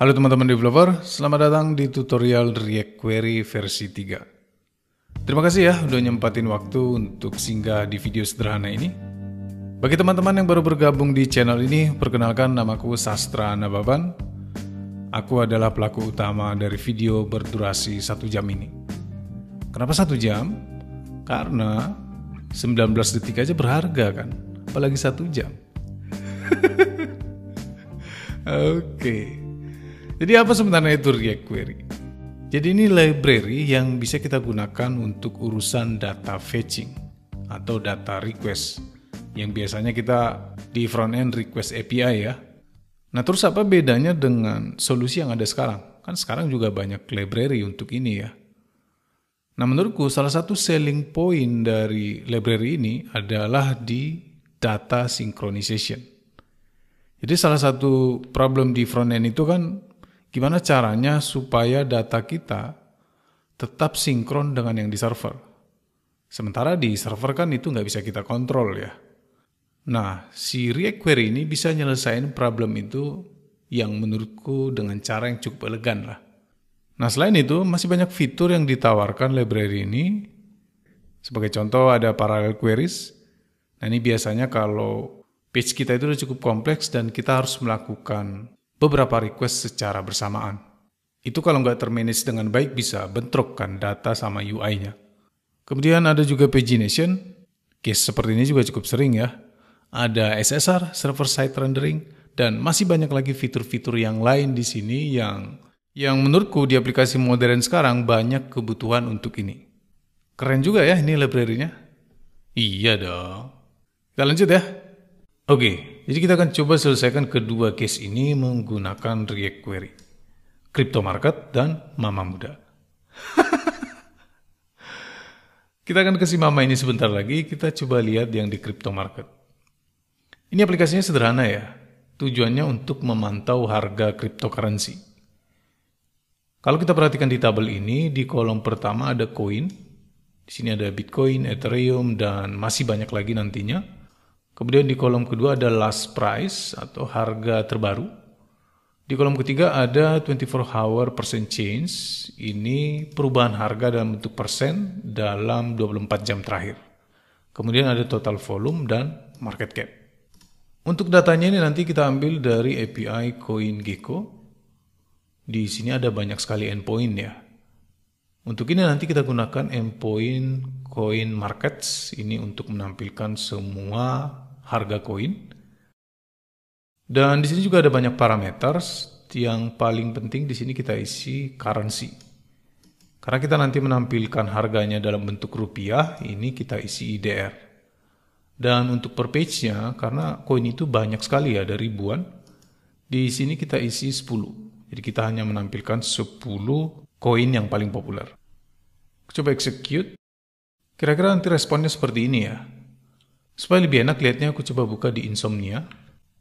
Halo teman-teman developer, selamat datang di tutorial React Query versi 3. Terima kasih ya udah nyempatin waktu untuk singgah di video sederhana ini. Bagi teman-teman yang baru bergabung di channel ini, perkenalkan namaku Sastra Nababan. Aku adalah pelaku utama dari video berdurasi satu jam ini. Kenapa satu jam? Karena 19 detik aja berharga kan, apalagi satu jam. Oke. okay. Jadi apa sebenarnya itu React Query? Jadi ini library yang bisa kita gunakan untuk urusan data fetching atau data request yang biasanya kita di front end request API ya. Nah, terus apa bedanya dengan solusi yang ada sekarang? Kan sekarang juga banyak library untuk ini ya. Nah, menurutku salah satu selling point dari library ini adalah di data synchronization. Jadi salah satu problem di front end itu kan Gimana caranya supaya data kita tetap sinkron dengan yang di server? Sementara di server kan itu nggak bisa kita kontrol ya. Nah, si React Query ini bisa nyelesain problem itu yang menurutku dengan cara yang cukup elegan lah. Nah, selain itu masih banyak fitur yang ditawarkan library ini. Sebagai contoh ada parallel queries. Nah, ini biasanya kalau page kita itu sudah cukup kompleks dan kita harus melakukan beberapa request secara bersamaan. Itu kalau nggak termanage dengan baik bisa bentrokkan data sama UI-nya. Kemudian ada juga pagination. Case seperti ini juga cukup sering ya. Ada SSR, server side rendering, dan masih banyak lagi fitur-fitur yang lain di sini yang yang menurutku di aplikasi modern sekarang banyak kebutuhan untuk ini. Keren juga ya ini library-nya. Iya dong. Kita lanjut ya. Oke, jadi kita akan coba selesaikan kedua case ini menggunakan React Query. Crypto Market dan Mama Muda. kita akan kasih Mama ini sebentar lagi, kita coba lihat yang di Crypto Market. Ini aplikasinya sederhana ya, tujuannya untuk memantau harga cryptocurrency. Kalau kita perhatikan di tabel ini, di kolom pertama ada koin, di sini ada Bitcoin, Ethereum, dan masih banyak lagi nantinya. Kemudian di kolom kedua ada last price atau harga terbaru. Di kolom ketiga ada 24 hour percent change. Ini perubahan harga dalam bentuk persen dalam 24 jam terakhir. Kemudian ada total volume dan market cap. Untuk datanya ini nanti kita ambil dari API CoinGecko. Di sini ada banyak sekali endpoint ya. Untuk ini nanti kita gunakan endpoint coin markets ini untuk menampilkan semua harga koin. Dan di sini juga ada banyak parameter. Yang paling penting di sini kita isi currency. Karena kita nanti menampilkan harganya dalam bentuk rupiah, ini kita isi IDR. Dan untuk per page-nya, karena koin itu banyak sekali ya, ada ribuan, di sini kita isi 10. Jadi kita hanya menampilkan 10 koin yang paling populer. Coba execute. Kira-kira nanti responnya seperti ini ya. Supaya lebih enak lihatnya aku coba buka di Insomnia.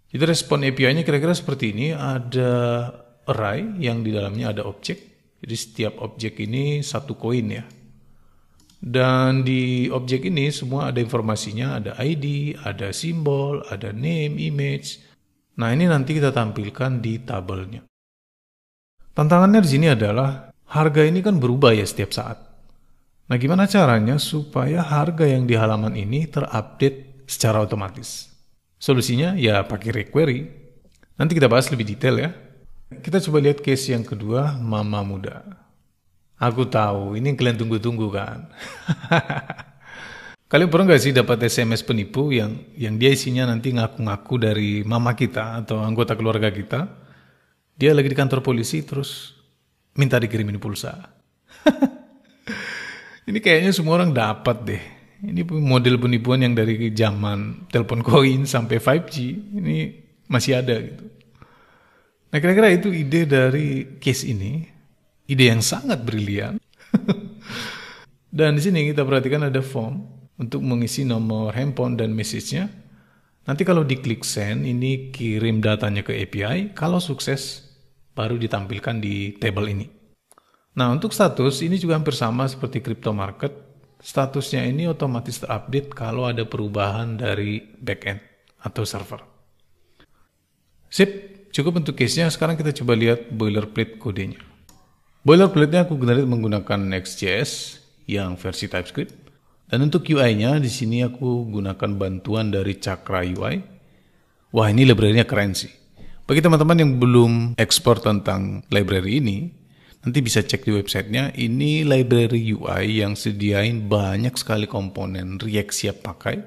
Jadi respon API-nya kira-kira seperti ini, ada array yang di dalamnya ada objek. Jadi setiap objek ini satu koin ya. Dan di objek ini semua ada informasinya, ada ID, ada simbol, ada name, image. Nah ini nanti kita tampilkan di tabelnya. Tantangannya di sini adalah harga ini kan berubah ya setiap saat. Nah gimana caranya supaya harga yang di halaman ini terupdate secara otomatis. Solusinya ya pakai requery. Nanti kita bahas lebih detail ya. Kita coba lihat case yang kedua, mama muda. Aku tahu, ini yang kalian tunggu-tunggu kan. kalian pernah nggak sih dapat SMS penipu yang yang dia isinya nanti ngaku-ngaku dari mama kita atau anggota keluarga kita? Dia lagi di kantor polisi terus minta dikirimin pulsa. ini kayaknya semua orang dapat deh. Ini model penipuan yang dari zaman telepon koin sampai 5G ini masih ada gitu. Nah kira-kira itu ide dari case ini, ide yang sangat brilian. dan di sini kita perhatikan ada form untuk mengisi nomor handphone dan message-nya. Nanti kalau diklik send, ini kirim datanya ke API. Kalau sukses, baru ditampilkan di table ini. Nah, untuk status ini juga hampir sama seperti crypto market statusnya ini otomatis terupdate kalau ada perubahan dari backend atau server. Sip, cukup untuk case-nya. Sekarang kita coba lihat boilerplate kodenya. Boilerplate-nya aku generate menggunakan Next.js yang versi TypeScript. Dan untuk UI-nya di sini aku gunakan bantuan dari Cakra UI. Wah, ini library-nya keren sih. Bagi teman-teman yang belum ekspor tentang library ini, Nanti bisa cek di websitenya. Ini library UI yang sediain banyak sekali komponen React siap pakai.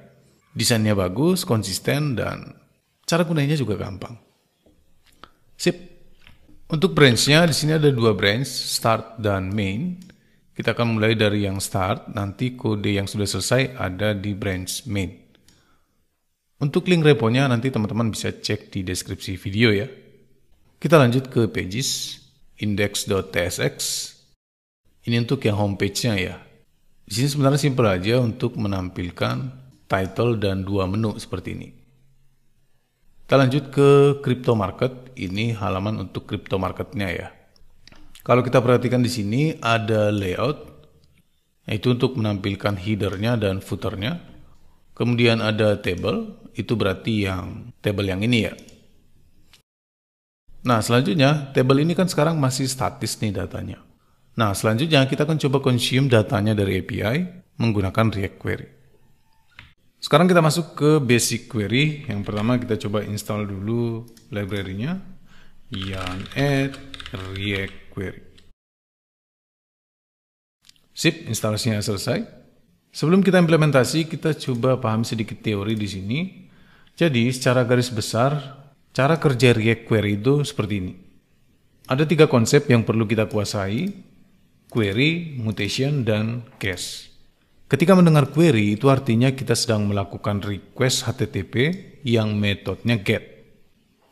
Desainnya bagus, konsisten, dan cara gunanya juga gampang. Sip. Untuk branchnya, di sini ada dua branch, start dan main. Kita akan mulai dari yang start, nanti kode yang sudah selesai ada di branch main. Untuk link reponya nanti teman-teman bisa cek di deskripsi video ya. Kita lanjut ke pages index.tsx. Ini untuk yang homepage-nya ya. Di sini sebenarnya simpel aja untuk menampilkan title dan dua menu seperti ini. Kita lanjut ke crypto market. Ini halaman untuk crypto market-nya ya. Kalau kita perhatikan di sini ada layout, yaitu untuk menampilkan headernya dan footernya. Kemudian ada table, itu berarti yang table yang ini ya, Nah, selanjutnya table ini kan sekarang masih statis nih datanya. Nah, selanjutnya kita akan coba consume datanya dari API menggunakan React Query. Sekarang kita masuk ke basic query. Yang pertama kita coba install dulu library-nya yarn add react query. Sip, instalasinya selesai. Sebelum kita implementasi, kita coba paham sedikit teori di sini. Jadi, secara garis besar, Cara kerja React Query itu seperti ini. Ada tiga konsep yang perlu kita kuasai, query, mutation, dan cache. Ketika mendengar query, itu artinya kita sedang melakukan request HTTP yang metodenya get.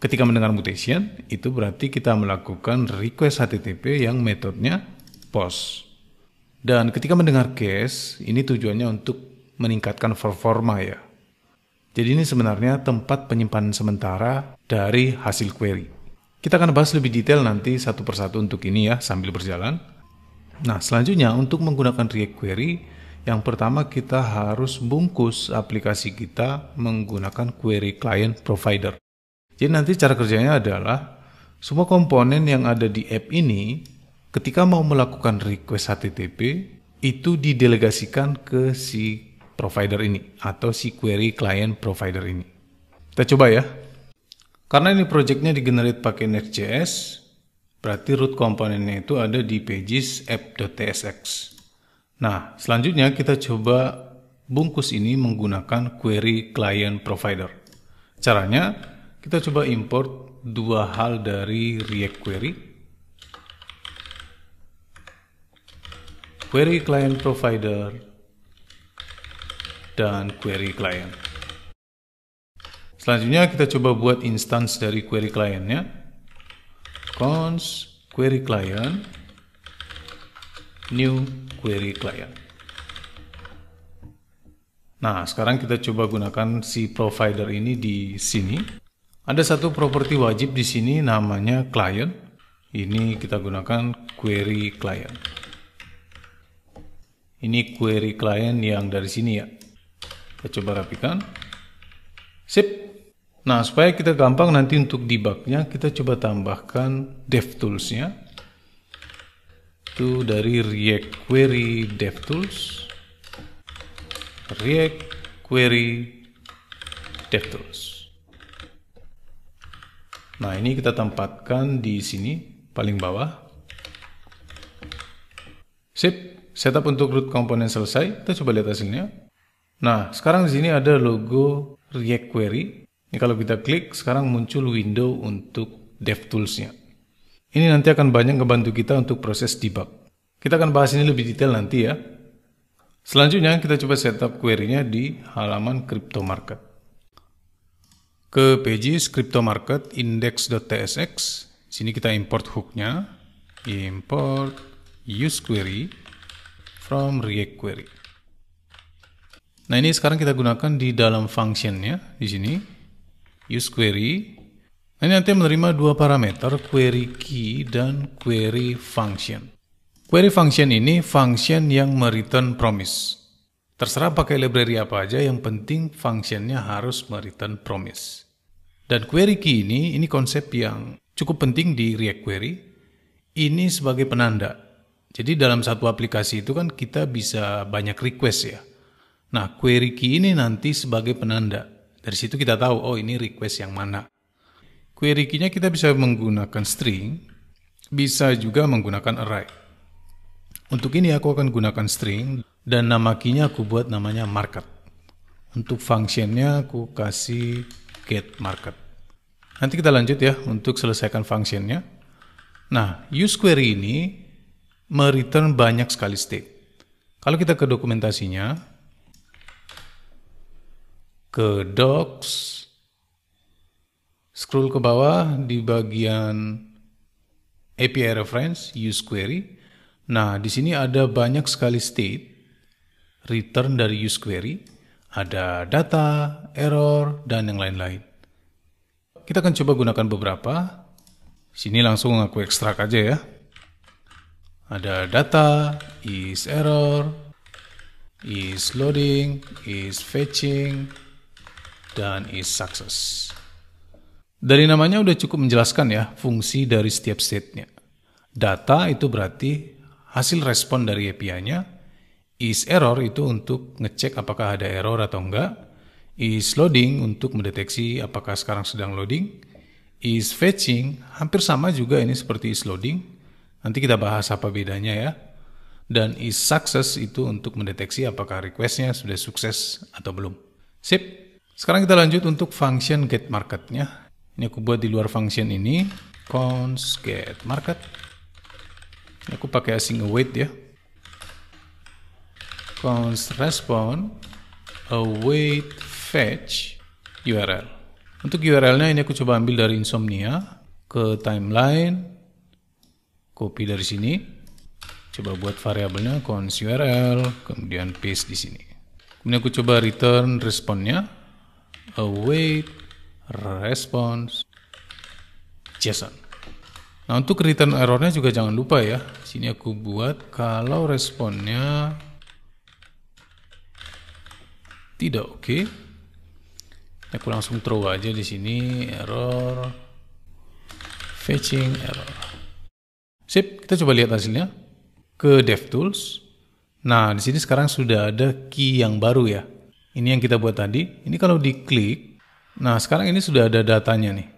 Ketika mendengar mutation, itu berarti kita melakukan request HTTP yang metodenya post. Dan ketika mendengar cache, ini tujuannya untuk meningkatkan performa ya, jadi ini sebenarnya tempat penyimpanan sementara dari hasil query. Kita akan bahas lebih detail nanti satu persatu untuk ini ya sambil berjalan. Nah, selanjutnya untuk menggunakan React Query, yang pertama kita harus bungkus aplikasi kita menggunakan query client provider. Jadi nanti cara kerjanya adalah semua komponen yang ada di app ini ketika mau melakukan request HTTP itu didelegasikan ke si provider ini atau si query client provider ini. Kita coba ya. Karena ini projectnya di generate pakai Next.js, berarti root komponennya itu ada di pages app.tsx. Nah, selanjutnya kita coba bungkus ini menggunakan query client provider. Caranya, kita coba import dua hal dari React Query. Query client provider dan query client. Selanjutnya kita coba buat instance dari query client clientnya. Cons query client new query client. Nah, sekarang kita coba gunakan si provider ini di sini. Ada satu properti wajib di sini namanya client. Ini kita gunakan query client. Ini query client yang dari sini ya. Kita coba rapikan. Sip. Nah, supaya kita gampang nanti untuk debugnya, kita coba tambahkan tools nya Itu dari React Query Dev Tools. React Query Dev Tools. Nah, ini kita tempatkan di sini, paling bawah. Sip, setup untuk root component selesai. Kita coba lihat hasilnya. Nah, sekarang di sini ada logo React Query. Ini kalau kita klik, sekarang muncul window untuk DevTools-nya. Ini nanti akan banyak membantu kita untuk proses debug. Kita akan bahas ini lebih detail nanti ya. Selanjutnya kita coba setup query-nya di halaman crypto market. Ke pages crypto market index.tsx. Sini kita import hook-nya. Import use query from react query. Nah ini sekarang kita gunakan di dalam functionnya di sini use query. Nah, ini nanti menerima dua parameter query key dan query function. Query function ini function yang mereturn promise. Terserah pakai library apa aja, yang penting functionnya harus mereturn promise. Dan query key ini, ini konsep yang cukup penting di React Query. Ini sebagai penanda. Jadi dalam satu aplikasi itu kan kita bisa banyak request ya Nah, query key ini nanti sebagai penanda. Dari situ kita tahu, oh ini request yang mana. Query key-nya kita bisa menggunakan string, bisa juga menggunakan array. Untuk ini aku akan gunakan string, dan nama key-nya aku buat namanya market. Untuk function-nya aku kasih get market. Nanti kita lanjut ya untuk selesaikan function-nya. Nah, use query ini mereturn banyak sekali state. Kalau kita ke dokumentasinya, ke docs, scroll ke bawah di bagian API reference, use query. Nah, di sini ada banyak sekali state return dari use query, ada data, error, dan yang lain-lain. Kita akan coba gunakan beberapa. Sini langsung aku ekstrak aja ya. Ada data, is error, is loading, is fetching, dan is success. Dari namanya udah cukup menjelaskan ya fungsi dari setiap state-nya. Data itu berarti hasil respon dari API-nya, is error itu untuk ngecek apakah ada error atau enggak, is loading untuk mendeteksi apakah sekarang sedang loading, is fetching hampir sama juga ini seperti is loading, nanti kita bahas apa bedanya ya, dan is success itu untuk mendeteksi apakah requestnya sudah sukses atau belum. Sip. Sekarang kita lanjut untuk function get marketnya. Ini aku buat di luar function ini. Cons get market. Ini aku pakai async await ya. Cons respond await fetch URL. Untuk URL-nya ini aku coba ambil dari Insomnia ke timeline. Copy dari sini. Coba buat variabelnya cons URL, kemudian paste di sini. Kemudian aku coba return responnya await response JSON. Nah, untuk return errornya juga jangan lupa ya. Sini aku buat kalau responnya tidak oke. Okay. Aku langsung throw aja di sini error fetching error. Sip, kita coba lihat hasilnya ke DevTools. Nah, di sini sekarang sudah ada key yang baru ya. Ini yang kita buat tadi. Ini kalau diklik, nah sekarang ini sudah ada datanya nih.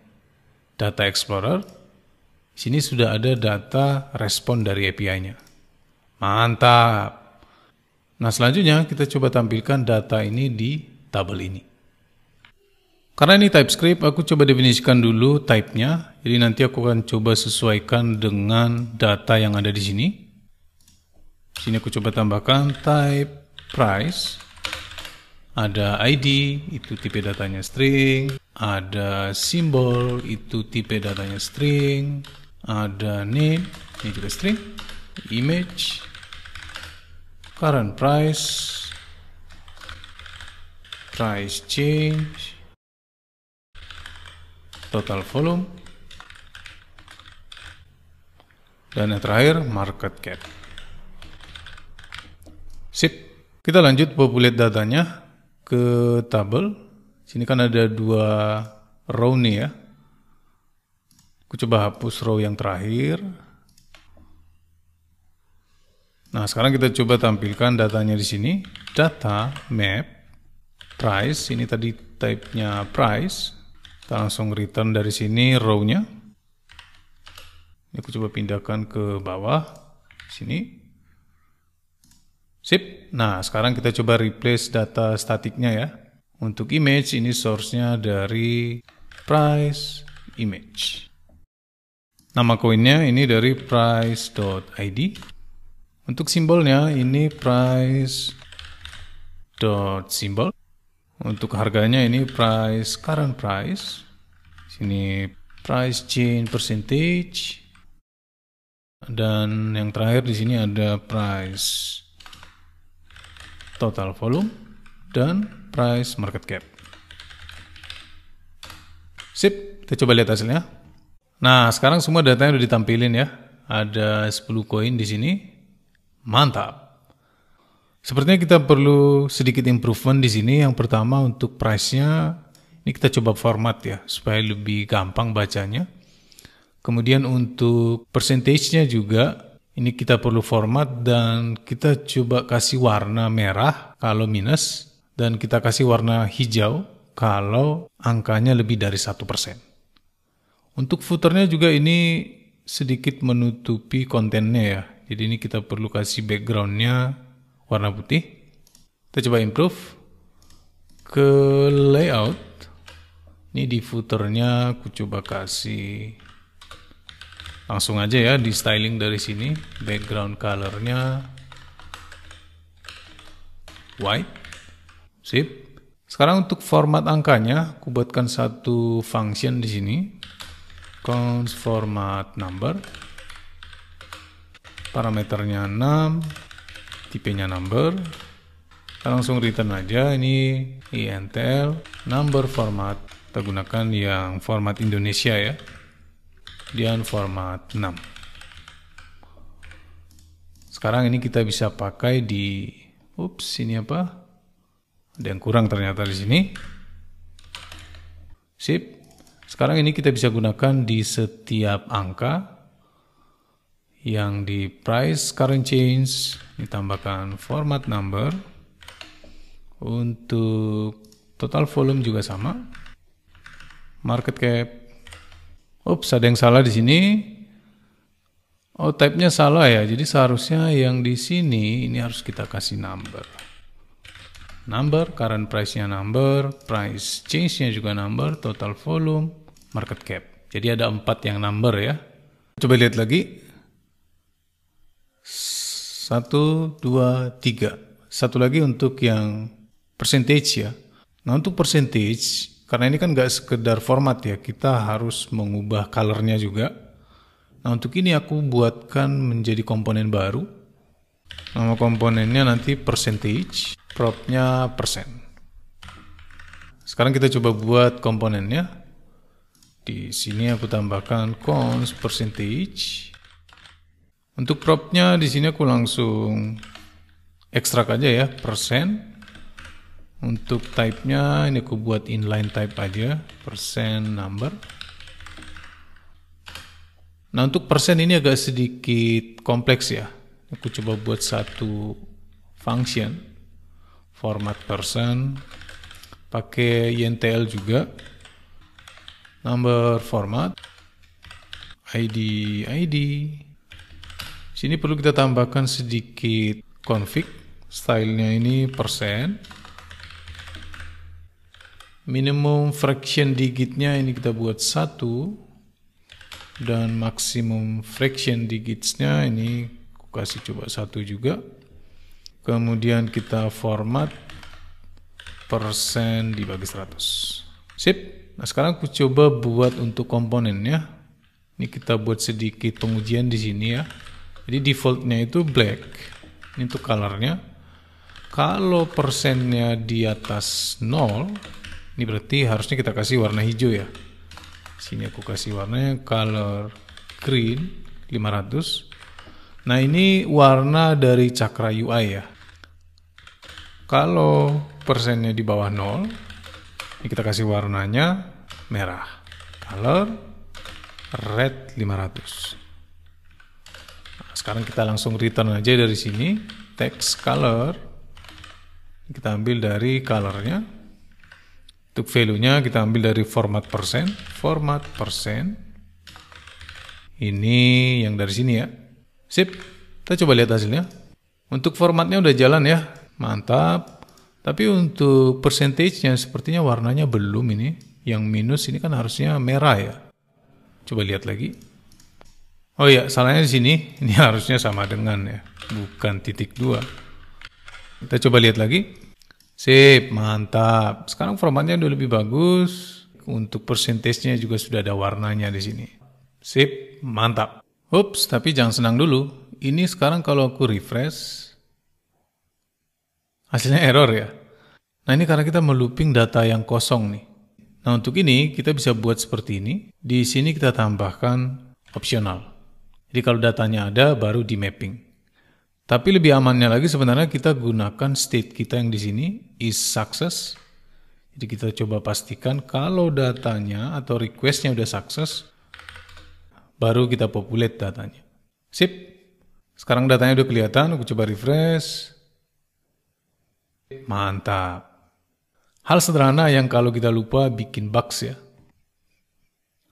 Data Explorer. Sini sudah ada data respon dari API-nya. Mantap. Nah selanjutnya kita coba tampilkan data ini di tabel ini. Karena ini TypeScript, aku coba definisikan dulu type-nya. Jadi nanti aku akan coba sesuaikan dengan data yang ada di sini. Sini aku coba tambahkan type price ada ID, itu tipe datanya string. Ada simbol, itu tipe datanya string. Ada name, ini juga string. Image. Current price. Price change. Total volume. Dan yang terakhir, market cap. Sip. Kita lanjut populate datanya ke tabel. Sini kan ada dua row nih ya. Aku coba hapus row yang terakhir. Nah, sekarang kita coba tampilkan datanya di sini. Data map price, ini tadi type-nya price. Kita langsung return dari sini row-nya. Ini aku coba pindahkan ke bawah sini. Sip, nah sekarang kita coba replace data statiknya ya. Untuk image ini source-nya dari price image. Nama koinnya ini dari price.id. Untuk simbolnya ini price price.symbol. Untuk harganya ini price current price. Sini price change percentage. Dan yang terakhir di sini ada price total volume, dan price market cap. Sip, kita coba lihat hasilnya. Nah, sekarang semua datanya udah ditampilin ya. Ada 10 koin di sini. Mantap. Sepertinya kita perlu sedikit improvement di sini. Yang pertama untuk price-nya, ini kita coba format ya, supaya lebih gampang bacanya. Kemudian untuk percentage-nya juga, ini kita perlu format dan kita coba kasih warna merah kalau minus dan kita kasih warna hijau kalau angkanya lebih dari satu persen. Untuk footernya juga ini sedikit menutupi kontennya ya. Jadi ini kita perlu kasih backgroundnya warna putih. Kita coba improve ke layout. Ini di footernya aku coba kasih langsung aja ya di styling dari sini background colornya white sip sekarang untuk format angkanya aku buatkan satu function di sini count format number parameternya 6 tipenya number kita langsung return aja ini intl number format kita gunakan yang format Indonesia ya kemudian format 6 sekarang ini kita bisa pakai di ups ini apa ada yang kurang ternyata di sini sip sekarang ini kita bisa gunakan di setiap angka yang di price current change ditambahkan format number untuk total volume juga sama market cap Ups, ada yang salah di sini. Oh, type-nya salah ya. Jadi seharusnya yang di sini ini harus kita kasih number. Number, current price-nya number, price change-nya juga number, total volume, market cap. Jadi ada empat yang number ya. Coba lihat lagi. Satu, dua, tiga. Satu lagi untuk yang percentage ya. Nah untuk percentage karena ini kan gak sekedar format ya, kita harus mengubah colornya juga. Nah untuk ini aku buatkan menjadi komponen baru. Nama komponennya nanti percentage, propnya persen. Sekarang kita coba buat komponennya. Di sini aku tambahkan cons percentage. Untuk propnya di sini aku langsung ekstrak aja ya persen untuk type-nya ini aku buat inline type aja persen number nah untuk persen ini agak sedikit kompleks ya aku coba buat satu function format persen pakai yntl juga number format id id sini perlu kita tambahkan sedikit config stylenya ini persen minimum fraction digitnya ini kita buat satu dan maksimum fraction digitsnya ini aku kasih coba satu juga kemudian kita format persen dibagi 100 sip nah sekarang aku coba buat untuk komponennya ini kita buat sedikit pengujian di sini ya jadi defaultnya itu black ini untuk colornya kalau persennya di atas 0 ini berarti harusnya kita kasih warna hijau ya. Sini aku kasih warnanya color green 500. Nah, ini warna dari cakra UI ya. Kalau persennya di bawah 0, ini kita kasih warnanya merah. Color red 500. Nah, sekarang kita langsung return aja dari sini text color. Kita ambil dari colornya untuk value-nya kita ambil dari format persen, format persen. Ini yang dari sini ya. Sip, kita coba lihat hasilnya. Untuk formatnya udah jalan ya, mantap. Tapi untuk percentage-nya sepertinya warnanya belum ini. Yang minus ini kan harusnya merah ya. Coba lihat lagi. Oh iya, salahnya di sini. Ini harusnya sama dengan ya, bukan titik dua. Kita coba lihat lagi. Sip, mantap. Sekarang formatnya udah lebih bagus. Untuk persentasenya juga sudah ada warnanya di sini. Sip, mantap. Ups, tapi jangan senang dulu. Ini sekarang kalau aku refresh, hasilnya error ya. Nah ini karena kita melooping data yang kosong nih. Nah untuk ini kita bisa buat seperti ini. Di sini kita tambahkan opsional. Jadi kalau datanya ada baru di mapping. Tapi lebih amannya lagi sebenarnya kita gunakan state kita yang di sini is success. Jadi kita coba pastikan kalau datanya atau requestnya udah sukses, baru kita populate datanya. Sip. Sekarang datanya udah kelihatan, aku coba refresh. Mantap. Hal sederhana yang kalau kita lupa bikin bugs ya.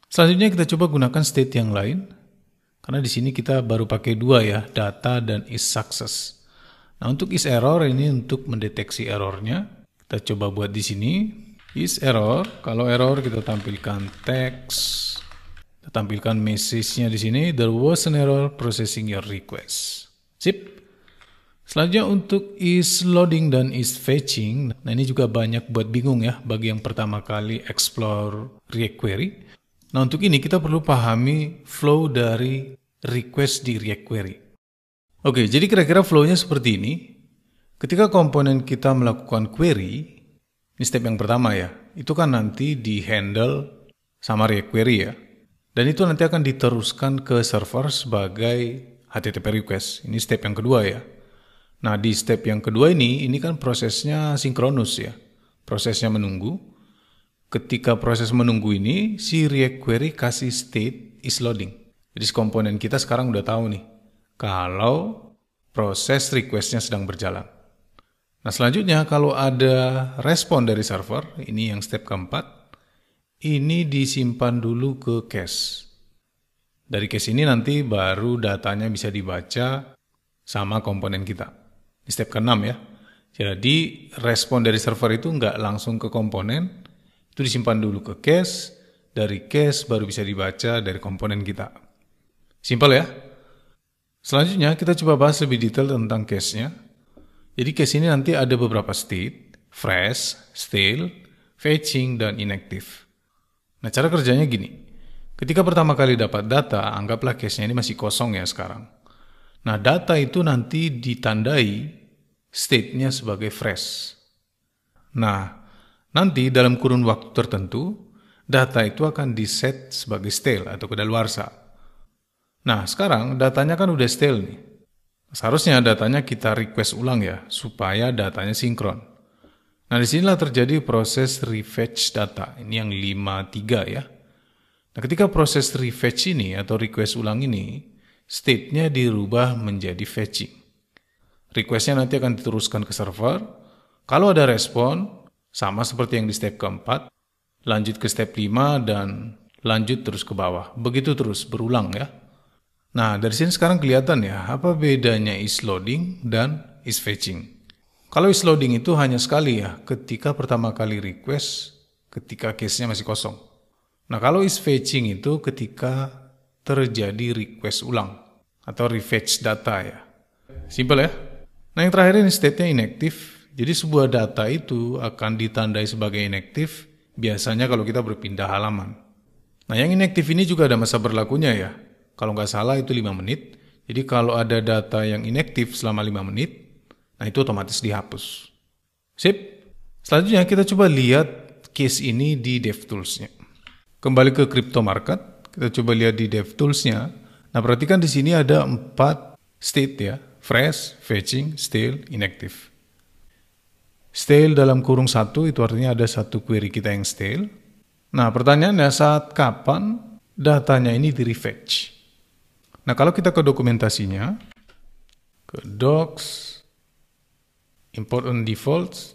Selanjutnya kita coba gunakan state yang lain. Karena di sini kita baru pakai dua ya, data dan is success. Nah, untuk is error ini untuk mendeteksi errornya. Kita coba buat di sini. Is error, kalau error kita tampilkan teks. Kita tampilkan message-nya di sini. There was an error processing your request. Sip. Selanjutnya untuk is loading dan is fetching. Nah ini juga banyak buat bingung ya bagi yang pertama kali explore React Query. Nah untuk ini kita perlu pahami flow dari request di React Query. Oke, jadi kira-kira flow-nya seperti ini. Ketika komponen kita melakukan query, ini step yang pertama ya, itu kan nanti di handle sama React Query ya. Dan itu nanti akan diteruskan ke server sebagai HTTP request. Ini step yang kedua ya. Nah, di step yang kedua ini, ini kan prosesnya sinkronus ya. Prosesnya menunggu. Ketika proses menunggu ini, si React Query kasih state is loading. Jadi komponen kita sekarang udah tahu nih kalau proses requestnya sedang berjalan. Nah selanjutnya kalau ada respon dari server, ini yang step keempat, ini disimpan dulu ke cache. Dari cache ini nanti baru datanya bisa dibaca sama komponen kita. Di step keenam ya. Jadi respon dari server itu nggak langsung ke komponen, itu disimpan dulu ke cache, dari cache baru bisa dibaca dari komponen kita. Simpel ya? Selanjutnya kita coba bahas lebih detail tentang case-nya. Jadi case ini nanti ada beberapa state, fresh, stale, fetching, dan inactive. Nah cara kerjanya gini. Ketika pertama kali dapat data, anggaplah case-nya ini masih kosong ya sekarang. Nah data itu nanti ditandai state-nya sebagai fresh. Nah nanti dalam kurun waktu tertentu, data itu akan di-set sebagai stale atau kedaluarsa. Nah sekarang datanya kan udah stale nih. Seharusnya datanya kita request ulang ya, supaya datanya sinkron. Nah disinilah terjadi proses refetch data, ini yang 53 ya. Nah ketika proses refetch ini atau request ulang ini, state-nya dirubah menjadi fetching. Request-nya nanti akan diteruskan ke server. Kalau ada respon, sama seperti yang di step keempat, lanjut ke step 5 dan lanjut terus ke bawah. Begitu terus berulang ya. Nah, dari sini sekarang kelihatan ya, apa bedanya is loading dan is fetching. Kalau is loading itu hanya sekali ya, ketika pertama kali request, ketika case-nya masih kosong. Nah, kalau is fetching itu ketika terjadi request ulang atau refetch data ya. Simple ya. Nah, yang terakhir ini state-nya inactive. Jadi sebuah data itu akan ditandai sebagai inactive biasanya kalau kita berpindah halaman. Nah, yang inactive ini juga ada masa berlakunya ya. Kalau nggak salah itu 5 menit. Jadi kalau ada data yang inaktif selama 5 menit, nah itu otomatis dihapus. Sip. Selanjutnya kita coba lihat case ini di DevTools-nya. Kembali ke crypto market, kita coba lihat di DevTools-nya. Nah, perhatikan di sini ada empat state ya. Fresh, fetching, stale, inactive. Stale dalam kurung satu itu artinya ada satu query kita yang stale. Nah, pertanyaannya saat kapan datanya ini di refetch? Nah, kalau kita ke dokumentasinya, ke docs, import on defaults.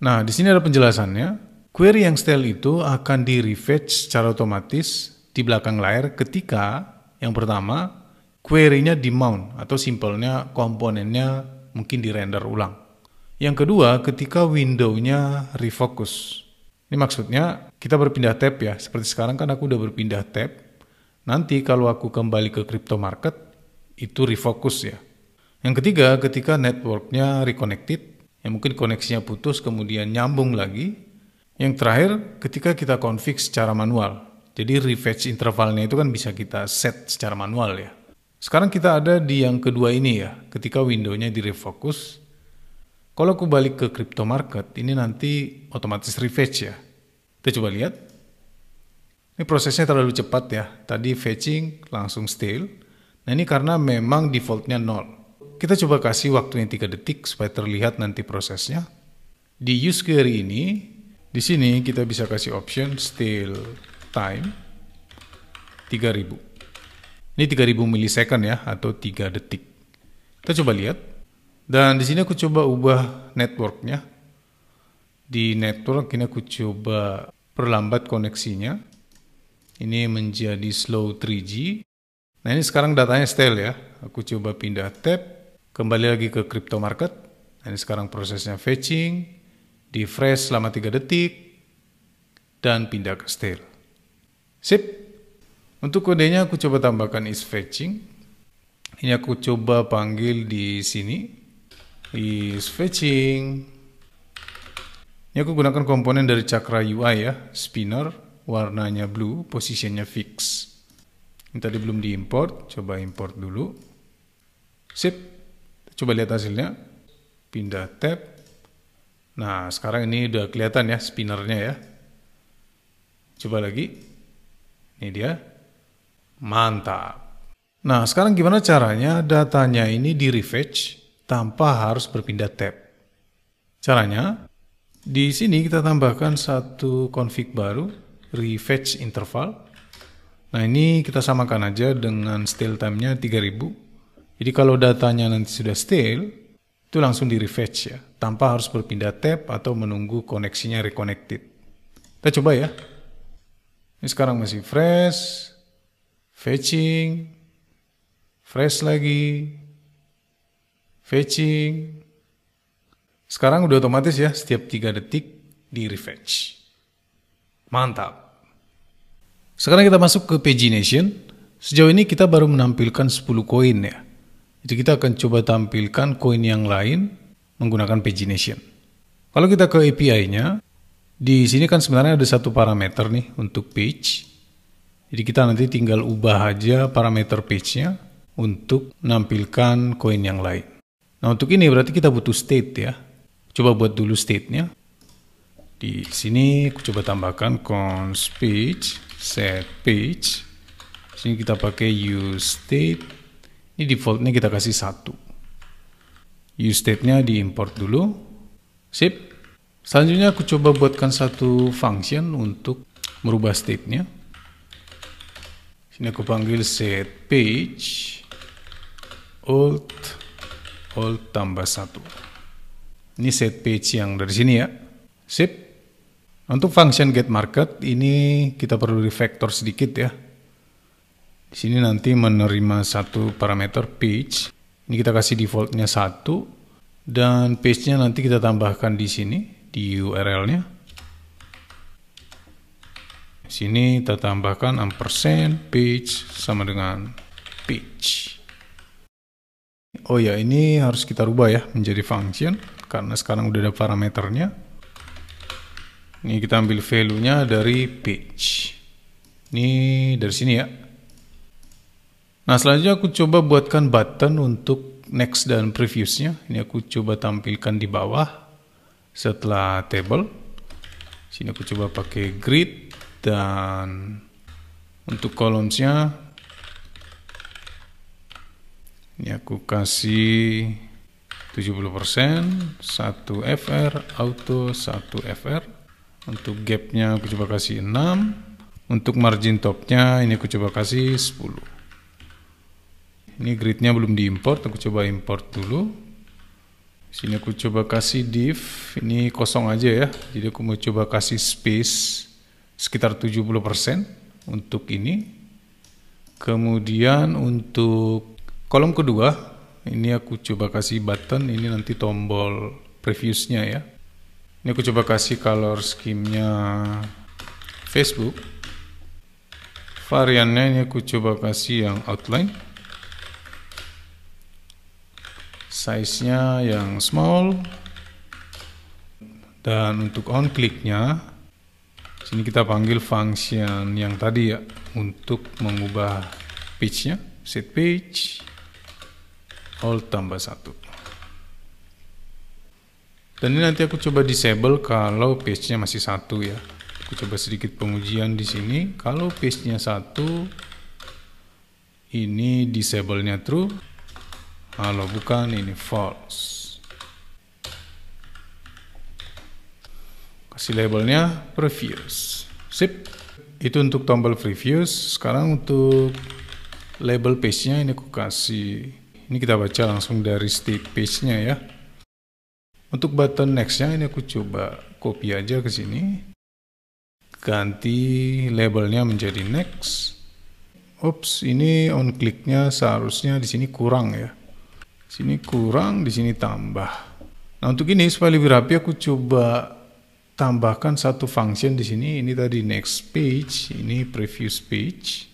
Nah, di sini ada penjelasannya. Query yang style itu akan di-refetch secara otomatis di belakang layar ketika yang pertama query-nya di-mount atau simpelnya komponennya mungkin di-render ulang. Yang kedua, ketika window-nya refocus. Ini maksudnya kita berpindah tab ya. Seperti sekarang kan aku udah berpindah tab Nanti kalau aku kembali ke crypto market, itu refocus ya. Yang ketiga, ketika networknya reconnected, yang mungkin koneksinya putus kemudian nyambung lagi. Yang terakhir, ketika kita config secara manual. Jadi refetch intervalnya itu kan bisa kita set secara manual ya. Sekarang kita ada di yang kedua ini ya, ketika windownya di refocus. Kalau aku balik ke crypto market, ini nanti otomatis refetch ya. Kita coba lihat. Ini prosesnya terlalu cepat ya. Tadi fetching langsung stale. Nah ini karena memang defaultnya 0. Kita coba kasih waktunya 3 detik supaya terlihat nanti prosesnya. Di use query ini, di sini kita bisa kasih option stale time 3000. Ini 3000 milisecond ya atau 3 detik. Kita coba lihat. Dan di sini aku coba ubah networknya. Di network ini aku coba perlambat koneksinya ini menjadi slow 3G. Nah ini sekarang datanya stale ya. Aku coba pindah tab, kembali lagi ke crypto market. Nah, ini sekarang prosesnya fetching, di fresh selama 3 detik, dan pindah ke stale. Sip. Untuk kodenya aku coba tambahkan is fetching. Ini aku coba panggil di sini. Is fetching. Ini aku gunakan komponen dari Cakra UI ya, spinner warnanya blue, posisinya fix. Ini tadi belum diimport, coba import dulu. Sip, coba lihat hasilnya. Pindah tab. Nah, sekarang ini udah kelihatan ya spinnernya ya. Coba lagi. Ini dia. Mantap. Nah, sekarang gimana caranya datanya ini di refetch tanpa harus berpindah tab? Caranya, di sini kita tambahkan satu config baru refetch interval. Nah ini kita samakan aja dengan stale time-nya 3000. Jadi kalau datanya nanti sudah stale, itu langsung di refetch ya, tanpa harus berpindah tab atau menunggu koneksinya reconnected. Kita coba ya. Ini sekarang masih fresh, fetching, fresh lagi, fetching. Sekarang udah otomatis ya, setiap 3 detik di refetch. Mantap. Sekarang kita masuk ke pagination. Sejauh ini kita baru menampilkan 10 koin ya. Jadi kita akan coba tampilkan koin yang lain menggunakan pagination. Kalau kita ke API-nya, di sini kan sebenarnya ada satu parameter nih untuk page. Jadi kita nanti tinggal ubah aja parameter page-nya untuk menampilkan koin yang lain. Nah untuk ini berarti kita butuh state ya. Coba buat dulu state-nya. Di sini aku coba tambahkan const page set page. Di sini kita pakai use state. Ini defaultnya kita kasih satu. Use state-nya di import dulu. Sip. Selanjutnya aku coba buatkan satu function untuk merubah state-nya. Sini aku panggil set page old old tambah satu. Ini set page yang dari sini ya. Sip. Untuk function get market ini kita perlu refactor sedikit ya. Di sini nanti menerima satu parameter page. Ini kita kasih defaultnya satu dan page-nya nanti kita tambahkan di sini di URL-nya. Di Sini kita tambahkan ampersand page sama dengan page. Oh ya, ini harus kita rubah ya menjadi function karena sekarang udah ada parameternya. Ini kita ambil value-nya dari page. Ini dari sini ya. Nah selanjutnya aku coba buatkan button untuk next dan previous-nya. Ini aku coba tampilkan di bawah setelah table. Sini aku coba pakai grid dan untuk columns-nya ini aku kasih 70% 1 FR auto 1 FR untuk gapnya aku coba kasih 6 Untuk margin topnya ini aku coba kasih 10 Ini gridnya belum diimport, aku coba import dulu Sini aku coba kasih div, ini kosong aja ya Jadi aku mau coba kasih space sekitar 70% untuk ini Kemudian untuk kolom kedua Ini aku coba kasih button, ini nanti tombol previewsnya ya ini aku coba kasih color scheme-nya Facebook variannya ini aku coba kasih yang outline size-nya yang small dan untuk on click-nya sini kita panggil function yang tadi ya untuk mengubah page-nya set page all tambah satu dan ini nanti aku coba disable kalau page-nya masih satu ya. Aku coba sedikit pengujian di sini. Kalau page-nya satu, ini disable-nya true. Kalau bukan, ini false. Kasih labelnya previous. Sip. Itu untuk tombol previous. Sekarang untuk label page-nya ini aku kasih. Ini kita baca langsung dari state page-nya ya. Untuk button nextnya ini aku coba copy aja ke sini. Ganti labelnya menjadi next. Ups, ini on clicknya seharusnya di sini kurang ya. Di sini kurang, di sini tambah. Nah untuk ini supaya lebih rapi aku coba tambahkan satu function di sini. Ini tadi next page, ini preview page.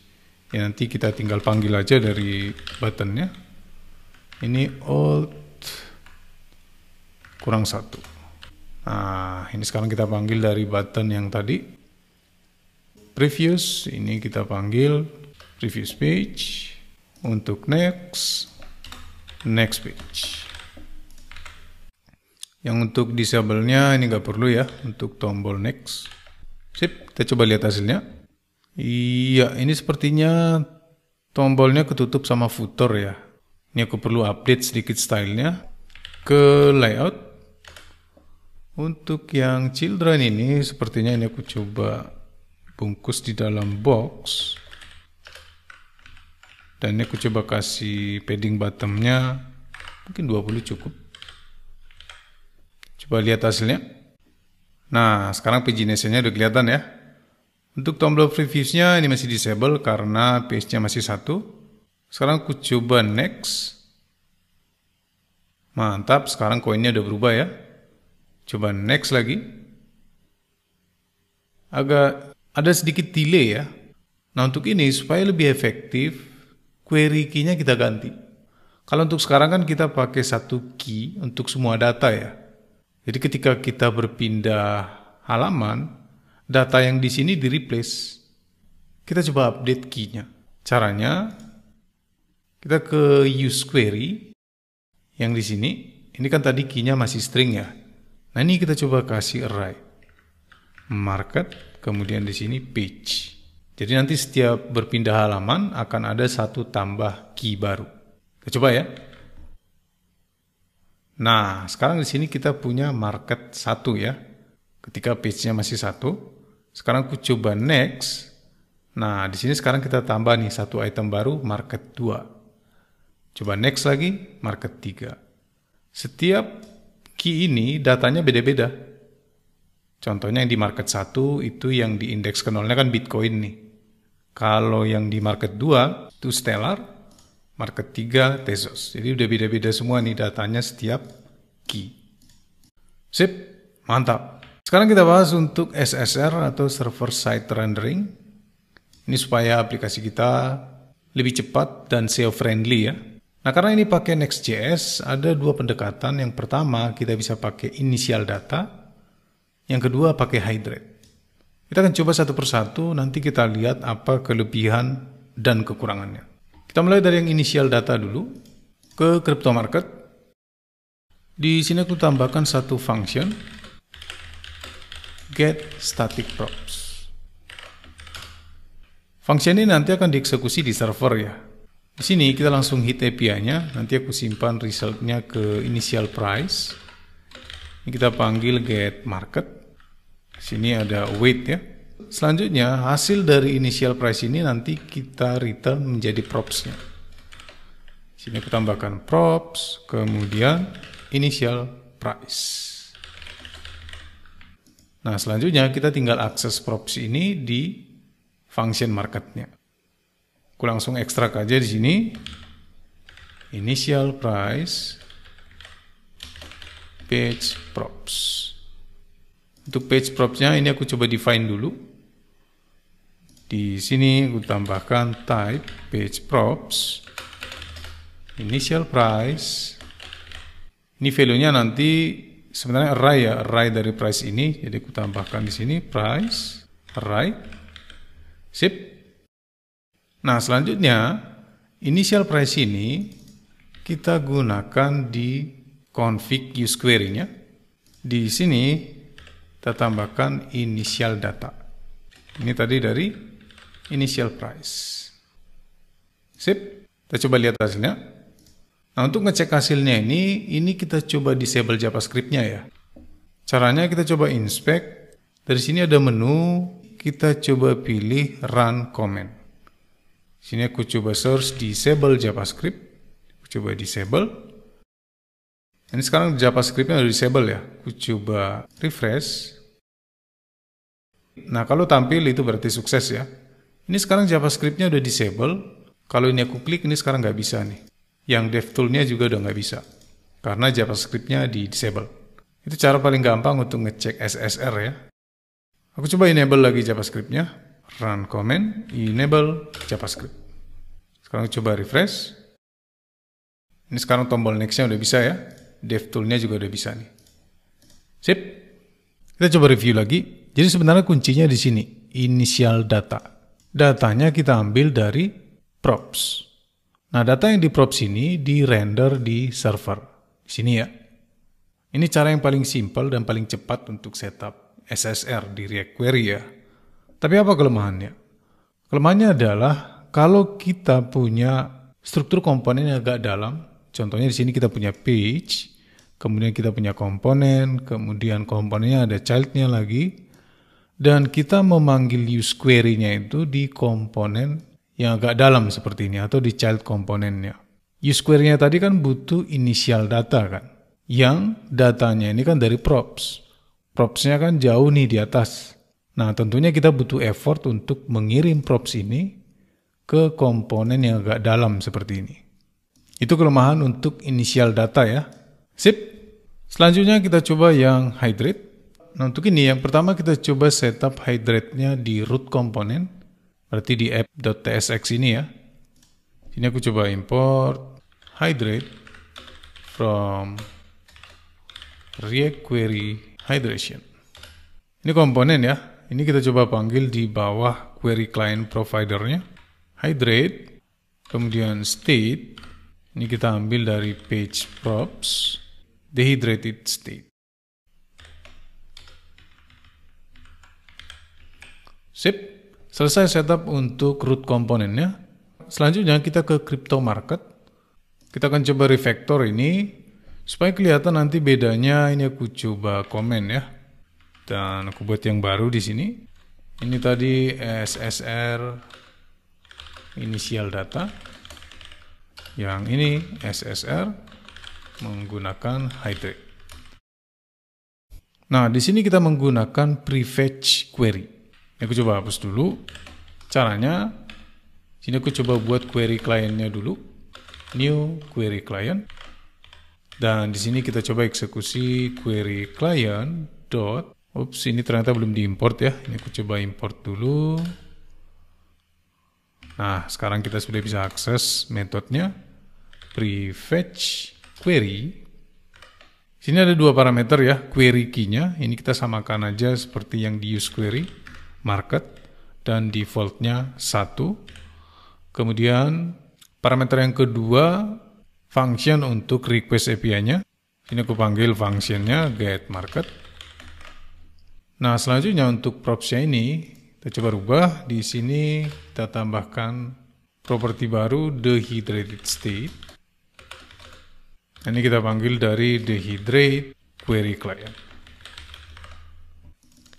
Ya nanti kita tinggal panggil aja dari buttonnya. Ini all kurang satu. Nah, ini sekarang kita panggil dari button yang tadi. Previous, ini kita panggil previous page. Untuk next, next page. Yang untuk disable-nya ini nggak perlu ya, untuk tombol next. Sip, kita coba lihat hasilnya. Iya, ini sepertinya tombolnya ketutup sama footer ya. Ini aku perlu update sedikit stylenya ke layout untuk yang children ini sepertinya ini aku coba bungkus di dalam box dan ini aku coba kasih padding bottomnya mungkin 20 cukup coba lihat hasilnya nah sekarang pagination udah kelihatan ya untuk tombol previewsnya ini masih disable karena page-nya masih satu sekarang aku coba next mantap sekarang koinnya udah berubah ya Coba next lagi. Agak ada sedikit delay ya. Nah untuk ini supaya lebih efektif, query key-nya kita ganti. Kalau untuk sekarang kan kita pakai satu key untuk semua data ya. Jadi ketika kita berpindah halaman, data yang di sini di replace. Kita coba update key-nya. Caranya kita ke use query yang di sini. Ini kan tadi key-nya masih string ya. Nah ini kita coba kasih array market kemudian di sini page. Jadi nanti setiap berpindah halaman akan ada satu tambah key baru. Kita coba ya. Nah, sekarang di sini kita punya market satu ya. Ketika page-nya masih satu. Sekarang aku coba next. Nah, di sini sekarang kita tambah nih satu item baru market 2. Coba next lagi market 3. Setiap key ini datanya beda-beda. Contohnya yang di market 1 itu yang di indeks kenolnya kan Bitcoin nih. Kalau yang di market 2 itu Stellar, market 3 Tezos. Jadi udah beda-beda semua nih datanya setiap key. Sip, mantap. Sekarang kita bahas untuk SSR atau Server Side Rendering. Ini supaya aplikasi kita lebih cepat dan SEO friendly ya. Nah karena ini pakai Next.js ada dua pendekatan. Yang pertama kita bisa pakai initial data. Yang kedua pakai hydrate. Kita akan coba satu persatu nanti kita lihat apa kelebihan dan kekurangannya. Kita mulai dari yang initial data dulu ke crypto market. Di sini aku tambahkan satu function get static props. Function ini nanti akan dieksekusi di server ya. Di sini kita langsung hit API-nya, nanti aku simpan resultnya ke initial price. Ini kita panggil get market. Di sini ada weight ya. Selanjutnya hasil dari initial price ini nanti kita return menjadi props-nya. Sini aku tambahkan props, kemudian initial price. Nah, selanjutnya kita tinggal akses props ini di function marketnya. Aku langsung ekstrak aja di sini. Initial price page props. Untuk page propsnya ini aku coba define dulu. Di sini aku tambahkan type page props initial price. Ini value-nya nanti sebenarnya array ya, array dari price ini. Jadi aku tambahkan di sini price array. Sip. Nah, selanjutnya initial price ini kita gunakan di config use square-nya. Di sini kita tambahkan initial data. Ini tadi dari initial price. Sip. Kita coba lihat hasilnya. Nah, untuk ngecek hasilnya ini, ini kita coba disable JavaScript-nya ya. Caranya kita coba inspect. Dari sini ada menu, kita coba pilih run command sini aku coba search disable javascript aku coba disable ini sekarang javascriptnya udah disable ya aku coba refresh nah kalau tampil itu berarti sukses ya ini sekarang javascriptnya udah disable kalau ini aku klik ini sekarang nggak bisa nih yang Dev Toolnya juga udah nggak bisa karena JavaScriptnya di disable. Itu cara paling gampang untuk ngecek SSR ya. Aku coba enable lagi JavaScriptnya run command, enable JavaScript. Sekarang coba refresh. Ini sekarang tombol next nya udah bisa ya. Dev tool nya juga udah bisa nih. Sip. Kita coba review lagi. Jadi sebenarnya kuncinya di sini. Initial data. Datanya kita ambil dari props. Nah data yang di props ini di render di server. Di sini ya. Ini cara yang paling simple dan paling cepat untuk setup SSR di React Query ya. Tapi apa kelemahannya? Kelemahannya adalah kalau kita punya struktur komponen yang agak dalam, contohnya di sini kita punya page, kemudian kita punya komponen, kemudian komponennya ada childnya lagi, dan kita memanggil use query-nya itu di komponen yang agak dalam seperti ini atau di child komponennya. Use query-nya tadi kan butuh inisial data kan, yang datanya ini kan dari props. Propsnya kan jauh nih di atas, Nah, tentunya kita butuh effort untuk mengirim props ini ke komponen yang agak dalam seperti ini. Itu kelemahan untuk inisial data ya. Sip. Selanjutnya kita coba yang hydrate. Nah, untuk ini yang pertama kita coba setup hydrate-nya di root komponen. Berarti di app.tsx ini ya. Ini aku coba import hydrate from React query hydration. Ini komponen ya, ini kita coba panggil di bawah query client providernya. Hydrate, kemudian state. Ini kita ambil dari page props, dehydrated state. Sip, selesai setup untuk root komponennya. Selanjutnya kita ke crypto market. Kita akan coba refactor ini supaya kelihatan nanti bedanya ini aku coba komen ya dan aku buat yang baru di sini ini tadi SSR inisial data yang ini SSR menggunakan hydrate nah di sini kita menggunakan prefetch query aku coba hapus dulu caranya sini aku coba buat query kliennya dulu new query client dan di sini kita coba eksekusi query client dot Ups, ini ternyata belum diimport ya. Ini aku coba import dulu. Nah, sekarang kita sudah bisa akses metodenya. Prefetch query. Sini ada dua parameter ya, query key-nya. Ini kita samakan aja seperti yang di use query, market, dan defaultnya satu. Kemudian parameter yang kedua, function untuk request API-nya. Ini aku panggil function-nya get market. Nah, selanjutnya untuk propsnya ini kita coba rubah di sini kita tambahkan properti baru dehydrated state. Nah, ini kita panggil dari dehydrate query client.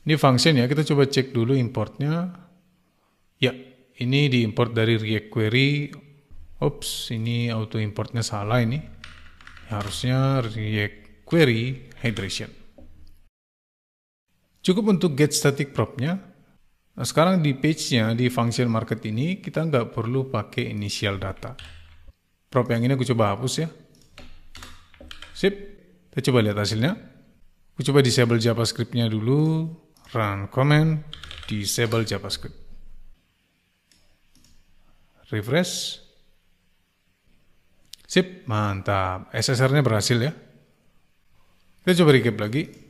Ini function ya, kita coba cek dulu importnya. Ya, ini diimport dari React query. Ops, ini auto importnya salah ini. Harusnya React query hydration. Cukup untuk get static propnya. Nah, sekarang di page-nya, di function market ini, kita nggak perlu pakai initial data. Prop yang ini aku coba hapus ya. Sip, kita coba lihat hasilnya. Aku coba disable JavaScript-nya dulu, run command, disable JavaScript. Refresh. Sip, mantap. SSR-nya berhasil ya. Kita coba recap lagi.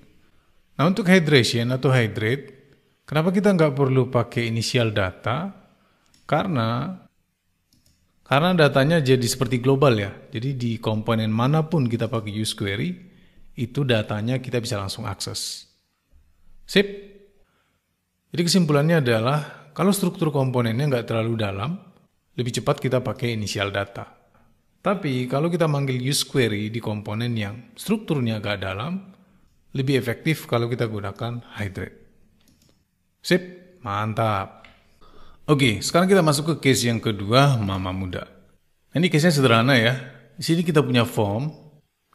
Nah untuk hydration atau hydrate, kenapa kita nggak perlu pakai inisial data? Karena karena datanya jadi seperti global ya. Jadi di komponen manapun kita pakai use query, itu datanya kita bisa langsung akses. Sip. Jadi kesimpulannya adalah kalau struktur komponennya nggak terlalu dalam, lebih cepat kita pakai inisial data. Tapi kalau kita manggil use query di komponen yang strukturnya agak dalam, lebih efektif kalau kita gunakan hydrate. Sip, mantap. Oke, sekarang kita masuk ke case yang kedua, mama muda. Ini case-nya sederhana ya. Di sini kita punya form.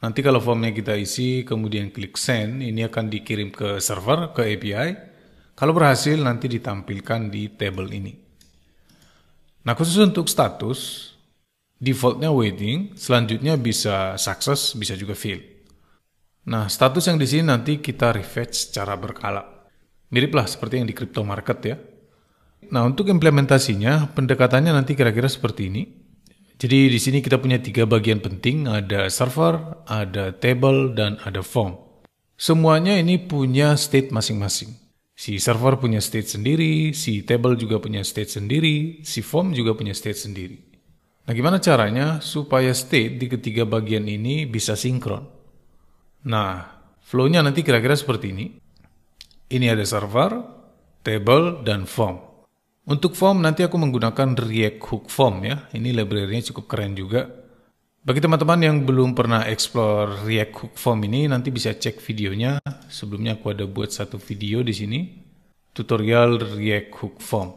Nanti kalau formnya kita isi, kemudian klik send, ini akan dikirim ke server, ke API. Kalau berhasil, nanti ditampilkan di table ini. Nah, khusus untuk status, defaultnya waiting, selanjutnya bisa success, bisa juga fail. Nah, status yang di sini nanti kita refetch secara berkala. Miriplah seperti yang di crypto market ya. Nah, untuk implementasinya, pendekatannya nanti kira-kira seperti ini. Jadi di sini kita punya tiga bagian penting, ada server, ada table, dan ada form. Semuanya ini punya state masing-masing. Si server punya state sendiri, si table juga punya state sendiri, si form juga punya state sendiri. Nah gimana caranya supaya state di ketiga bagian ini bisa sinkron? Nah, flow-nya nanti kira-kira seperti ini. Ini ada server, table, dan form. Untuk form nanti aku menggunakan React Hook Form ya. Ini library-nya cukup keren juga. Bagi teman-teman yang belum pernah explore React Hook Form ini nanti bisa cek videonya. Sebelumnya aku ada buat satu video di sini tutorial React Hook Form.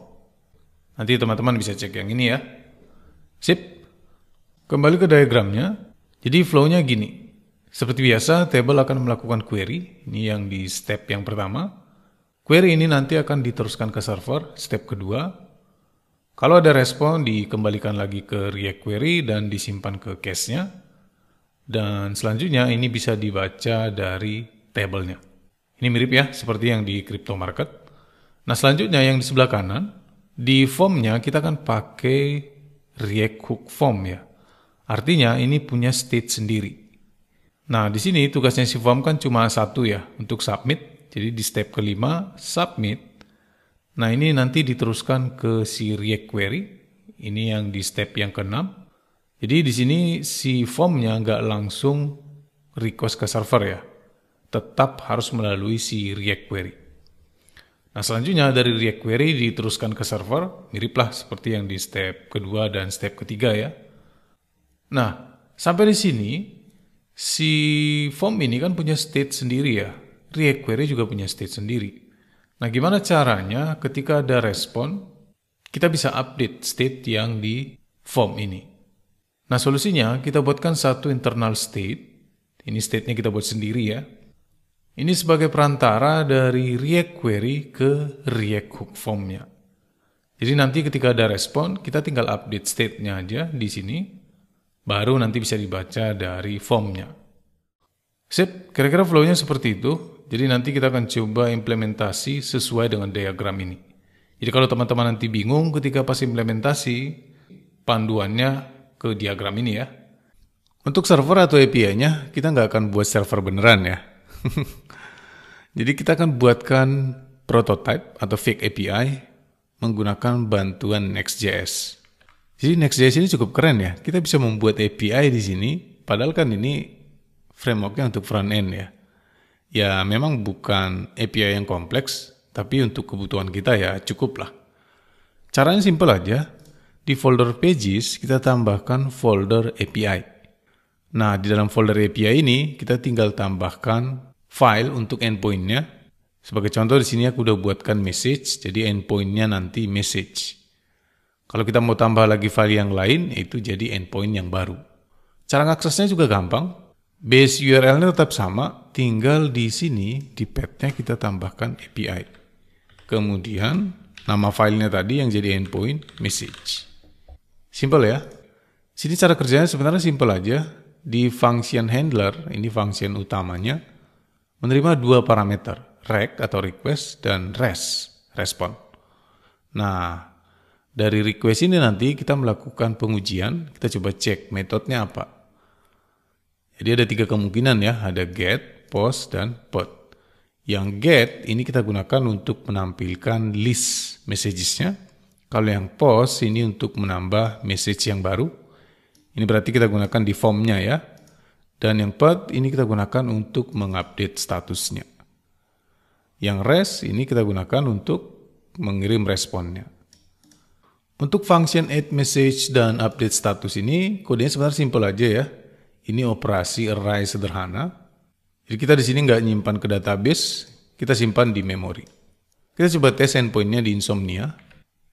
Nanti teman-teman bisa cek yang ini ya. Sip. Kembali ke diagramnya. Jadi flow-nya gini. Seperti biasa, table akan melakukan query. Ini yang di step yang pertama. Query ini nanti akan diteruskan ke server, step kedua. Kalau ada respon, dikembalikan lagi ke React Query dan disimpan ke cache nya Dan selanjutnya ini bisa dibaca dari table-nya. Ini mirip ya, seperti yang di crypto market. Nah selanjutnya yang di sebelah kanan, di formnya kita akan pakai React Hook Form ya. Artinya ini punya state sendiri. Nah, di sini tugasnya si form kan cuma satu ya, untuk submit. Jadi di step kelima, submit. Nah, ini nanti diteruskan ke si react query. Ini yang di step yang keenam. Jadi di sini si formnya nggak langsung request ke server ya. Tetap harus melalui si react query. Nah, selanjutnya dari react query diteruskan ke server, miriplah seperti yang di step kedua dan step ketiga ya. Nah, sampai di sini si form ini kan punya state sendiri ya. React query juga punya state sendiri. Nah, gimana caranya ketika ada respon, kita bisa update state yang di form ini. Nah, solusinya kita buatkan satu internal state. Ini state-nya kita buat sendiri ya. Ini sebagai perantara dari React query ke React hook form-nya. Jadi nanti ketika ada respon, kita tinggal update state-nya aja di sini Baru nanti bisa dibaca dari formnya. Sip, kira-kira flow-nya seperti itu. Jadi nanti kita akan coba implementasi sesuai dengan diagram ini. Jadi kalau teman-teman nanti bingung ketika pas implementasi, panduannya ke diagram ini ya. Untuk server atau API-nya, kita nggak akan buat server beneran ya. Jadi kita akan buatkan prototype atau fake API menggunakan bantuan Next.js. Jadi Next.js ini cukup keren ya. Kita bisa membuat API di sini, padahal kan ini frameworknya untuk front end ya. Ya memang bukan API yang kompleks, tapi untuk kebutuhan kita ya cukup lah. Caranya simple aja. Di folder pages kita tambahkan folder API. Nah di dalam folder API ini kita tinggal tambahkan file untuk endpointnya. Sebagai contoh di sini aku udah buatkan message, jadi endpointnya nanti message. Kalau kita mau tambah lagi file yang lain, itu jadi endpoint yang baru. Cara aksesnya juga gampang. Base URL-nya tetap sama, tinggal di sini, di path-nya kita tambahkan API. Kemudian, nama filenya tadi yang jadi endpoint, message. Simple ya. Sini cara kerjanya sebenarnya simple aja. Di function handler, ini function utamanya, menerima dua parameter, rec atau request dan res, respon. Nah, dari request ini nanti kita melakukan pengujian, kita coba cek metodenya apa. Jadi ada tiga kemungkinan ya, ada get, post, dan put. Yang get ini kita gunakan untuk menampilkan list messagesnya. Kalau yang post ini untuk menambah message yang baru. Ini berarti kita gunakan di formnya ya. Dan yang put ini kita gunakan untuk mengupdate statusnya. Yang rest ini kita gunakan untuk mengirim responnya. Untuk function add message dan update status ini kodenya sebenarnya simple aja ya. Ini operasi array sederhana. Jadi kita di sini nggak nyimpan ke database, kita simpan di memori. Kita coba tes endpointnya di Insomnia.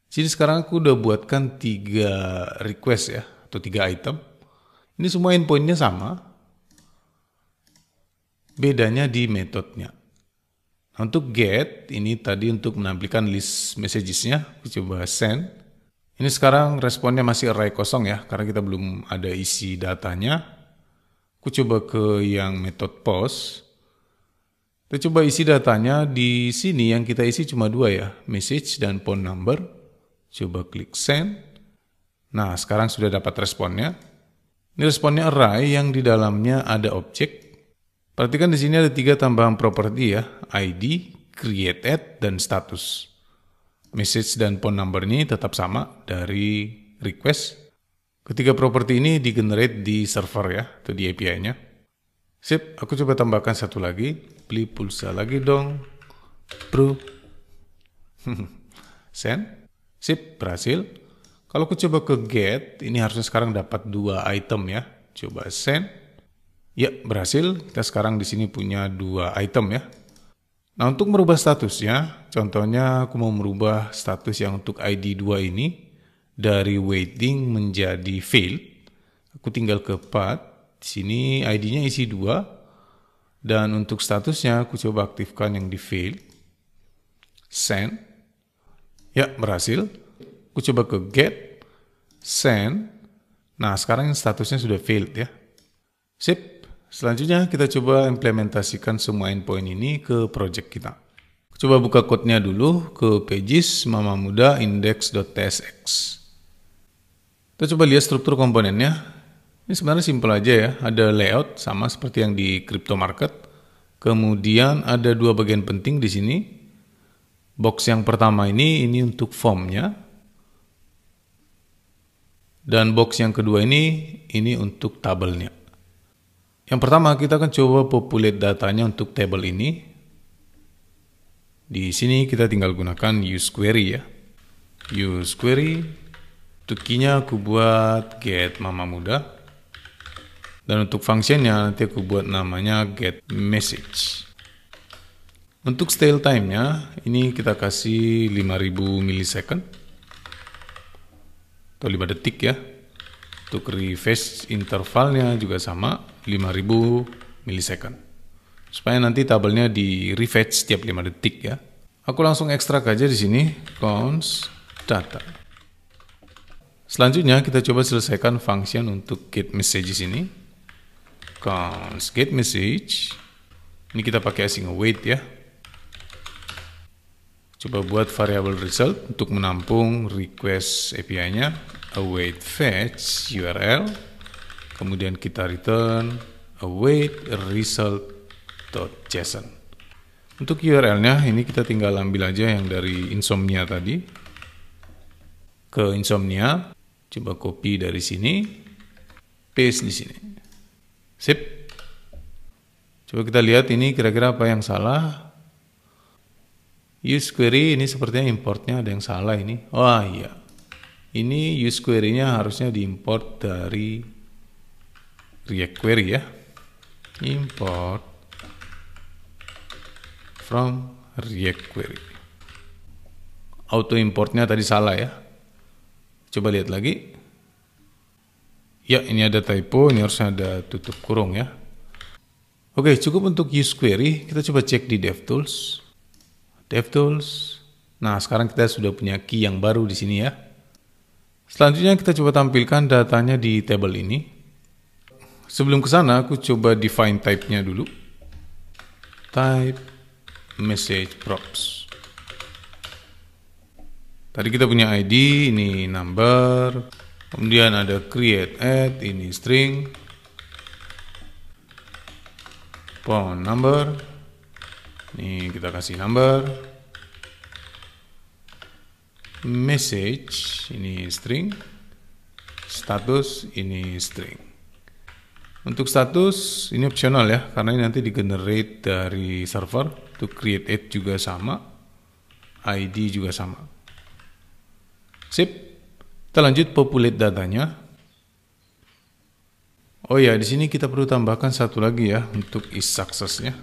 Jadi sekarang aku udah buatkan tiga request ya, atau tiga item. Ini semua endpointnya sama. Bedanya di metodenya. Nah, untuk get, ini tadi untuk menampilkan list messagesnya. Aku coba send. Ini sekarang responnya masih array kosong ya, karena kita belum ada isi datanya. Aku coba ke yang method post. Kita coba isi datanya di sini yang kita isi cuma dua ya, message dan phone number. Coba klik send. Nah, sekarang sudah dapat responnya. Ini responnya array yang di dalamnya ada objek. Perhatikan di sini ada tiga tambahan properti ya, ID, created, dan status. Message dan phone numbernya tetap sama dari request. Ketiga properti ini di generate di server ya, atau di API-nya. Sip, aku coba tambahkan satu lagi. Beli pulsa lagi dong, bro. Send. Sip, berhasil. Kalau aku coba ke get, ini harusnya sekarang dapat dua item ya. Coba send. Ya, berhasil. Kita sekarang di sini punya dua item ya. Nah untuk merubah statusnya, contohnya aku mau merubah status yang untuk ID 2 ini dari waiting menjadi failed. Aku tinggal ke path, di sini ID-nya isi 2 dan untuk statusnya aku coba aktifkan yang di failed. Send. Ya, berhasil. Aku coba ke get, send. Nah, sekarang statusnya sudah failed ya. Sip, Selanjutnya kita coba implementasikan semua endpoint ini ke project kita. Coba buka code-nya dulu ke pages mama muda index.tsx. Kita coba lihat struktur komponennya. Ini sebenarnya simpel aja ya, ada layout sama seperti yang di crypto market. Kemudian ada dua bagian penting di sini. Box yang pertama ini, ini untuk formnya. Dan box yang kedua ini, ini untuk tabelnya. Yang pertama kita akan coba populate datanya untuk table ini. Di sini kita tinggal gunakan use query ya. Use query. Untuk key-nya aku buat get mama muda. Dan untuk fungsinya nanti aku buat namanya get message. Untuk stale time-nya ini kita kasih 5000 milisecond atau 5 detik ya. Untuk refresh intervalnya juga sama 5000 milisecond. Supaya nanti tabelnya di refetch setiap 5 detik ya. Aku langsung ekstrak aja di sini cons data. Selanjutnya kita coba selesaikan function untuk get message di sini. Cons get message. Ini kita pakai single await ya. Coba buat variable result untuk menampung request API-nya await fetch URL kemudian kita return await result result.json. Untuk URL-nya ini kita tinggal ambil aja yang dari insomnia tadi. Ke insomnia, coba copy dari sini, paste di sini. Sip. Coba kita lihat ini kira-kira apa yang salah. Use query ini sepertinya importnya ada yang salah ini. oh, iya. Ini use query-nya harusnya diimport dari React query ya import from React query auto importnya tadi salah ya coba lihat lagi ya ini ada typo ini harusnya ada tutup kurung ya oke cukup untuk use query kita coba cek di DevTools DevTools nah sekarang kita sudah punya key yang baru di sini ya selanjutnya kita coba tampilkan datanya di table ini sebelum ke sana aku coba define type-nya dulu. Type message props. Tadi kita punya ID, ini number, kemudian ada create add, ini string, pon number, ini kita kasih number, message, ini string, status, ini string. Untuk status ini opsional ya karena ini nanti di generate dari server. To create it juga sama. ID juga sama. Sip. Kita lanjut populate datanya. Oh ya, di sini kita perlu tambahkan satu lagi ya untuk is success ya.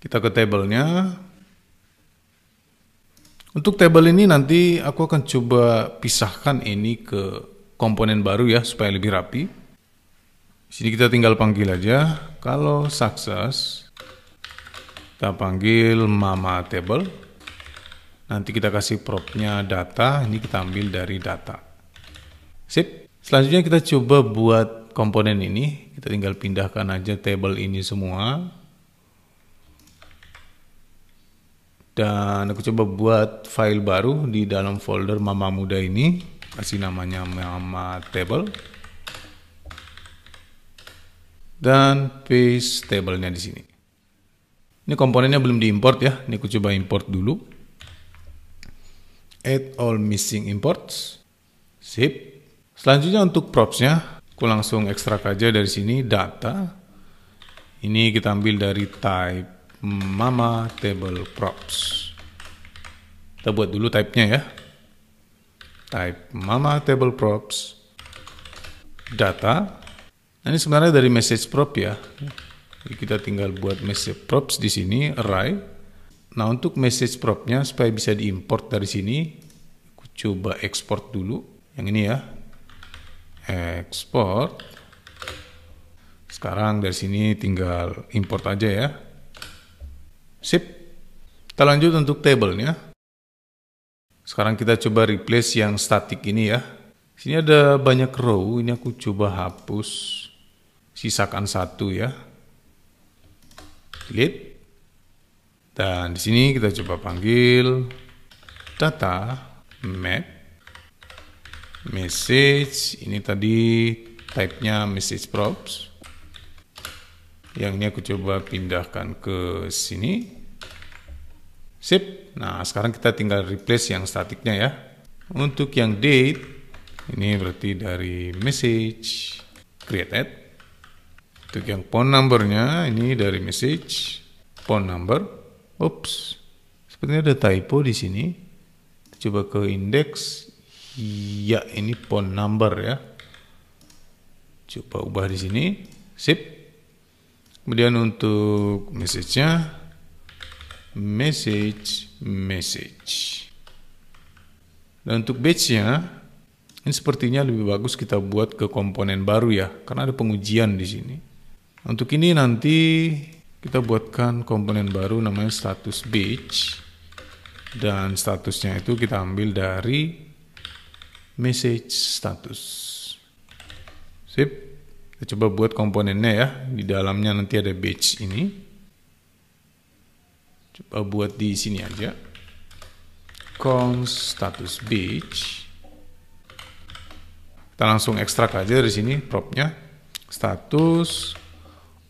Kita ke tabelnya. Untuk tabel ini nanti aku akan coba pisahkan ini ke komponen baru ya supaya lebih rapi sini kita tinggal panggil aja. Kalau sukses kita panggil mama table. Nanti kita kasih propnya data. Ini kita ambil dari data. Sip. Selanjutnya kita coba buat komponen ini. Kita tinggal pindahkan aja table ini semua. Dan aku coba buat file baru di dalam folder mama muda ini. Kasih namanya mama table dan paste tablenya di sini. Ini komponennya belum diimport ya. Ini aku coba import dulu. Add all missing imports. Sip. Selanjutnya untuk propsnya, aku langsung ekstrak aja dari sini data. Ini kita ambil dari type mama table props. Kita buat dulu type-nya ya. Type mama table props data Nah, ini sebenarnya dari message prop ya. Jadi kita tinggal buat message props di sini array. Nah, untuk message propnya supaya bisa diimport dari sini, aku coba export dulu. Yang ini ya. export. Sekarang dari sini tinggal import aja ya. Sip. Kita lanjut untuk table tablenya. Sekarang kita coba replace yang static ini ya. Sini ada banyak row, ini aku coba hapus sisakan satu ya. Delete. Dan di sini kita coba panggil data map message ini tadi type-nya message props. Yang ini aku coba pindahkan ke sini. Sip. Nah, sekarang kita tinggal replace yang statiknya ya. Untuk yang date ini berarti dari message created untuk yang phone numbernya ini dari message phone number. Ups. Sepertinya ada typo di sini. coba ke index. Ya, ini phone number ya. Coba ubah di sini. Sip. Kemudian untuk message-nya message message. Dan untuk batch-nya ini sepertinya lebih bagus kita buat ke komponen baru ya, karena ada pengujian di sini. Untuk ini nanti kita buatkan komponen baru namanya status beach dan statusnya itu kita ambil dari message status. Sip. Kita coba buat komponennya ya. Di dalamnya nanti ada beach ini. Coba buat di sini aja. const status beach. Kita langsung ekstrak aja dari sini propnya status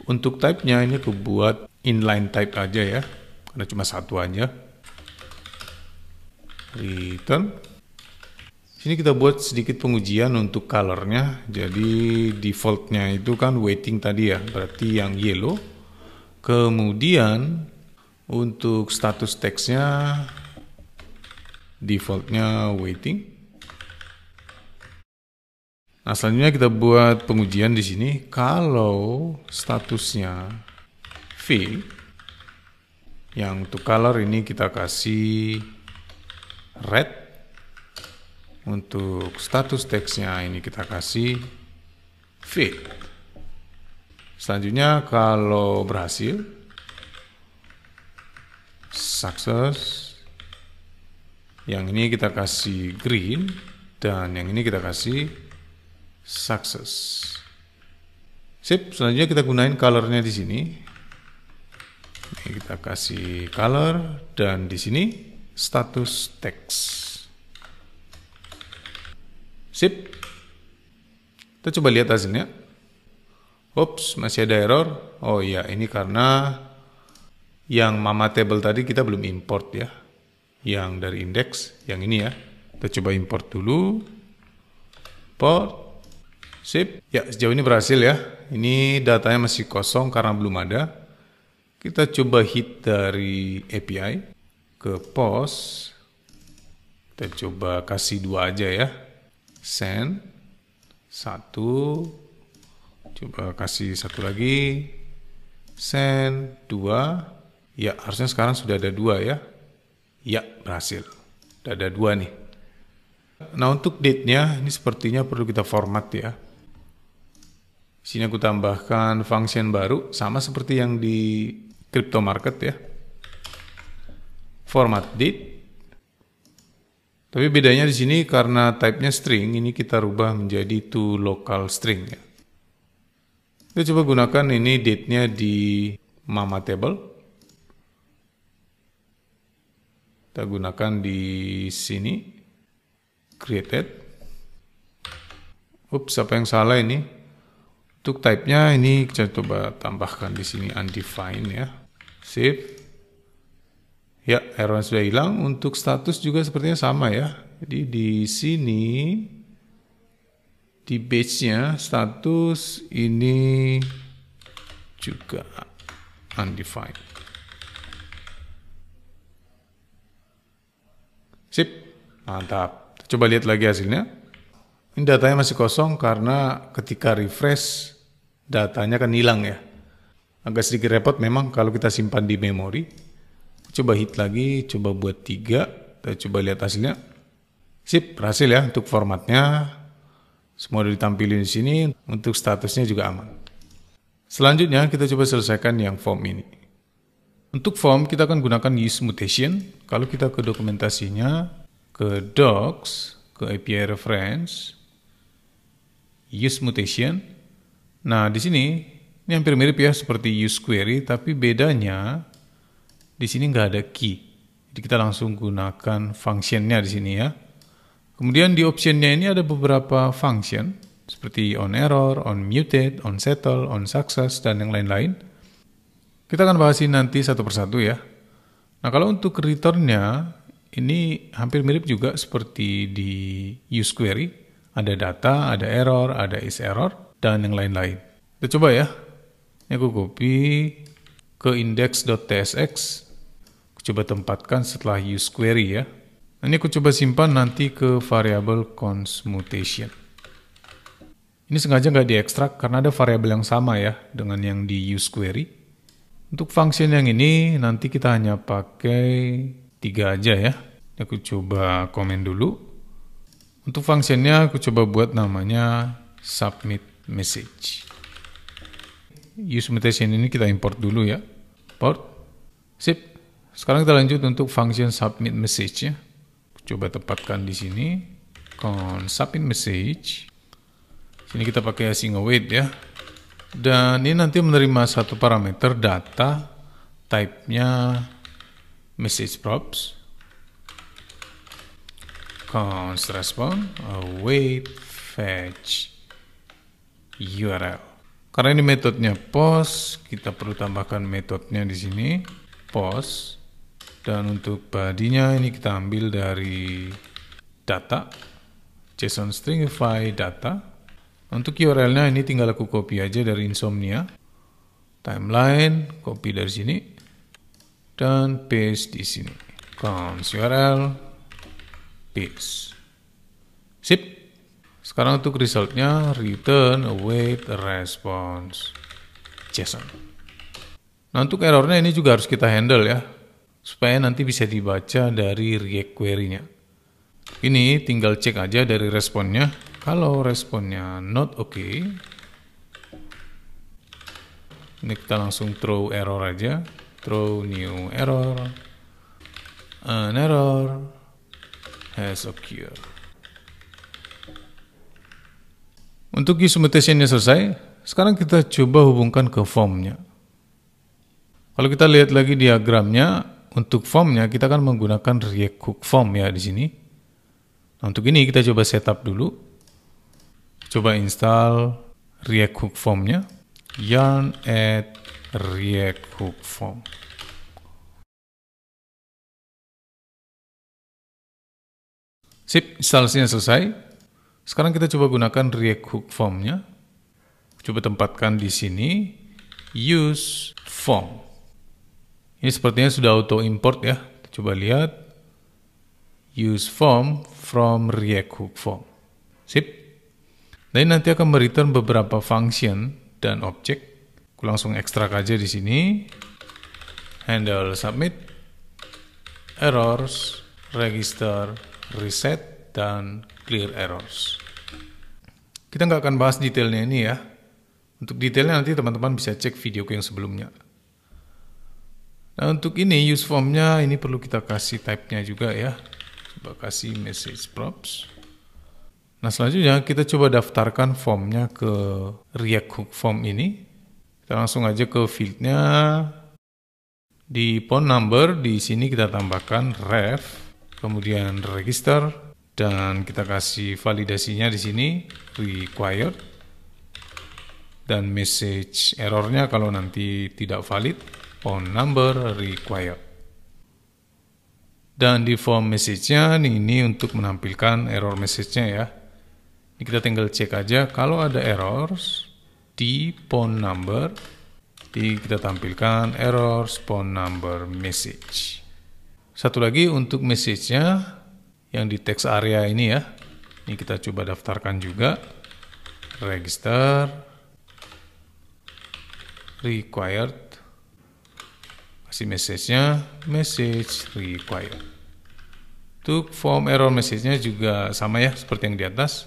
untuk type-nya ini aku buat inline type aja ya, karena cuma satu aja. Return. Sini kita buat sedikit pengujian untuk colornya. Jadi defaultnya itu kan waiting tadi ya, berarti yang yellow. Kemudian untuk status teksnya defaultnya waiting Nah, selanjutnya kita buat pengujian di sini. Kalau statusnya V, yang untuk color ini kita kasih red. Untuk status teksnya ini kita kasih V. Selanjutnya kalau berhasil, success. Yang ini kita kasih green dan yang ini kita kasih success. Sip, selanjutnya kita gunain colornya di sini. Ini kita kasih color dan di sini status text. Sip. Kita coba lihat hasilnya. Oops, masih ada error. Oh iya, ini karena yang mama table tadi kita belum import ya. Yang dari index, yang ini ya. Kita coba import dulu. Port. Sip, ya sejauh ini berhasil ya. Ini datanya masih kosong karena belum ada. Kita coba hit dari API ke POS. Kita coba kasih dua aja ya. Send satu, coba kasih satu lagi. Send dua. Ya harusnya sekarang sudah ada dua ya. Ya berhasil. Sudah ada dua nih. Nah untuk date-nya ini sepertinya perlu kita format ya sini aku tambahkan function baru sama seperti yang di crypto market ya. Format date. Tapi bedanya di sini karena type-nya string, ini kita rubah menjadi to local string ya. Kita coba gunakan ini date-nya di mama table. Kita gunakan di sini created. Ups, apa yang salah ini? Untuk type-nya ini kita coba tambahkan di sini undefined ya. sip. Ya, error sudah hilang. Untuk status juga sepertinya sama ya. Jadi di sini di base-nya status ini juga undefined. Sip, mantap. Coba lihat lagi hasilnya. Ini datanya masih kosong karena ketika refresh datanya kan hilang ya. Agak sedikit repot memang kalau kita simpan di memori. Coba hit lagi, coba buat tiga, kita coba lihat hasilnya. Sip, berhasil ya untuk formatnya. Semua udah ditampilin di sini, untuk statusnya juga aman. Selanjutnya kita coba selesaikan yang form ini. Untuk form kita akan gunakan use mutation. Kalau kita ke dokumentasinya, ke docs, ke API reference, use mutation, Nah, di sini ini hampir mirip ya seperti use query, tapi bedanya di sini nggak ada key. Jadi kita langsung gunakan functionnya di sini ya. Kemudian di optionnya ini ada beberapa function seperti on error, on muted, on settle, on success, dan yang lain-lain. Kita akan bahasin nanti satu persatu ya. Nah kalau untuk returnnya ini hampir mirip juga seperti di use query. Ada data, ada error, ada is error dan yang lain-lain. Kita coba ya. Ini aku copy ke index.tsx. Aku coba tempatkan setelah use query ya. Nah, ini aku coba simpan nanti ke variabel mutation. Ini sengaja nggak diekstrak karena ada variabel yang sama ya dengan yang di use query. Untuk function yang ini nanti kita hanya pakai tiga aja ya. Ini Aku coba komen dulu. Untuk functionnya aku coba buat namanya submit message. Use mutation ini kita import dulu ya. Port. Sip. Sekarang kita lanjut untuk function submit message ya. Coba tempatkan di sini. Con submit message. Sini kita pakai async await ya. Dan ini nanti menerima satu parameter data type-nya message props const respond await fetch URL. Karena ini metodenya post, kita perlu tambahkan metodenya di sini post dan untuk body ini kita ambil dari data JSON stringify data. Untuk URL-nya ini tinggal aku copy aja dari Insomnia. Timeline, copy dari sini dan paste di sini. Cons URL paste. Sip. Sekarang untuk resultnya return await response JSON. Nah untuk errornya ini juga harus kita handle ya, supaya nanti bisa dibaca dari React query-nya. Ini tinggal cek aja dari responnya. Kalau responnya not okay, ini kita langsung throw error aja, throw new error, an error has occurred. Untuk isu mutationnya selesai, sekarang kita coba hubungkan ke formnya. Kalau kita lihat lagi diagramnya, untuk formnya kita akan menggunakan React Hook Form ya di sini. Nah, untuk ini kita coba setup dulu. Coba install React Hook Formnya. Yarn add React Hook Form. Sip, instalasinya selesai. Sekarang kita coba gunakan React hook Form-nya. Coba tempatkan di sini use form. Ini sepertinya sudah auto import ya. Kita coba lihat use form from React hook form. Sip. Dan ini nanti akan return beberapa function dan objek. Aku langsung ekstrak aja di sini. Handle submit, errors, register, reset, dan clear errors. Kita nggak akan bahas detailnya ini ya. Untuk detailnya nanti teman-teman bisa cek videoku yang sebelumnya. Nah untuk ini use formnya ini perlu kita kasih type-nya juga ya. Coba kasih message props. Nah selanjutnya kita coba daftarkan formnya ke React Hook Form ini. Kita langsung aja ke fieldnya. Di phone number di sini kita tambahkan ref, kemudian register, dan kita kasih validasinya di sini required dan message errornya kalau nanti tidak valid phone number required dan di form message-nya ini untuk menampilkan error message-nya ya ini kita tinggal cek aja kalau ada errors di phone number di kita tampilkan errors phone number message satu lagi untuk message-nya yang di text area ini ya. Ini kita coba daftarkan juga. Register required kasih message-nya message required. Untuk form error message-nya juga sama ya seperti yang di atas.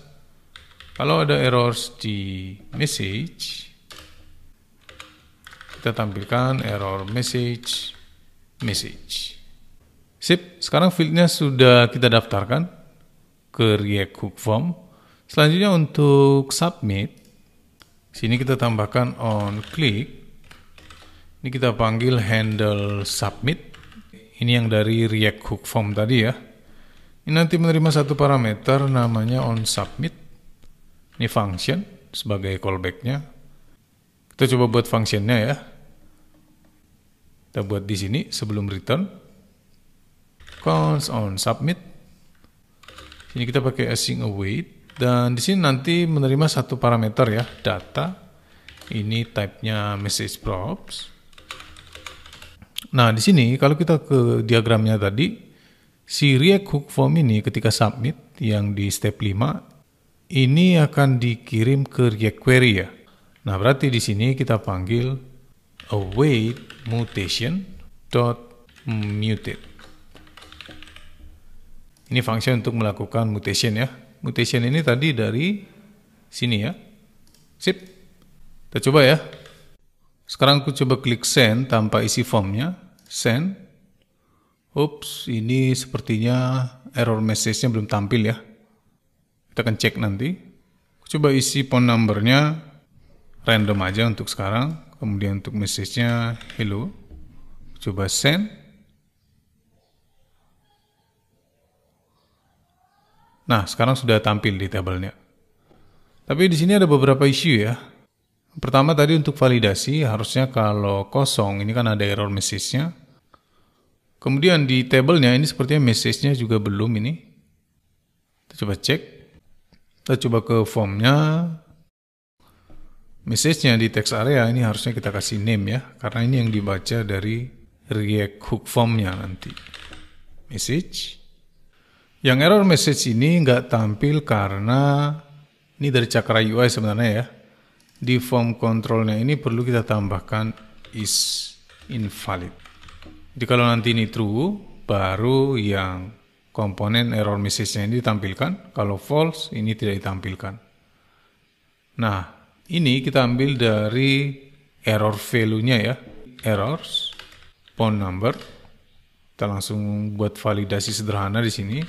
Kalau ada errors di message kita tampilkan error message message. Sip, sekarang fieldnya sudah kita daftarkan ke React Hook Form. Selanjutnya untuk submit, sini kita tambahkan on click. Ini kita panggil handle submit. Ini yang dari React Hook Form tadi ya. Ini nanti menerima satu parameter namanya on submit. Ini function sebagai callbacknya. Kita coba buat functionnya ya. Kita buat di sini sebelum return const on submit. Ini kita pakai async await dan di sini nanti menerima satu parameter ya, data. Ini type-nya message props. Nah, di sini kalau kita ke diagramnya tadi, si React hook form ini ketika submit yang di step 5 ini akan dikirim ke React query ya. Nah, berarti di sini kita panggil await mutation dot mutate. Ini fungsi untuk melakukan mutation ya. Mutation ini tadi dari sini ya. Sip. Kita coba ya. Sekarang aku coba klik send tanpa isi formnya. Send. Oops, ini sepertinya error message-nya belum tampil ya. Kita akan cek nanti. Aku coba isi phone number-nya. random aja untuk sekarang. Kemudian untuk message-nya hello. Aku Coba send. Nah, sekarang sudah tampil di tabelnya. Tapi di sini ada beberapa isu ya. Pertama tadi untuk validasi, harusnya kalau kosong, ini kan ada error message-nya. Kemudian di tabelnya, ini sepertinya message-nya juga belum ini. Kita coba cek. Kita coba ke form-nya. Message-nya di text area, ini harusnya kita kasih name ya. Karena ini yang dibaca dari React hook form-nya nanti. Message. Yang error message ini nggak tampil karena ini dari cakra UI sebenarnya ya. Di form kontrolnya ini perlu kita tambahkan is invalid. Jadi kalau nanti ini true, baru yang komponen error message-nya ini ditampilkan. Kalau false, ini tidak ditampilkan. Nah, ini kita ambil dari error value-nya ya. Errors, phone number. Kita langsung buat validasi sederhana di sini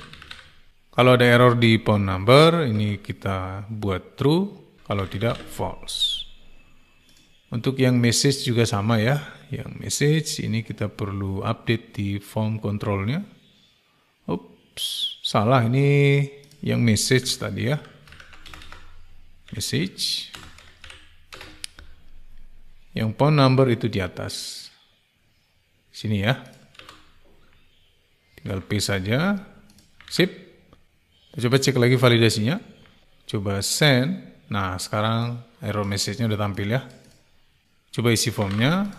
kalau ada error di phone number, ini kita buat true, kalau tidak false. Untuk yang message juga sama ya, yang message ini kita perlu update di form controlnya. Ups, salah ini yang message tadi ya. Message. Yang phone number itu di atas. Sini ya. Tinggal paste saja. Sip. Coba cek lagi validasinya. Coba send. Nah, sekarang error message-nya udah tampil ya. Coba isi formnya.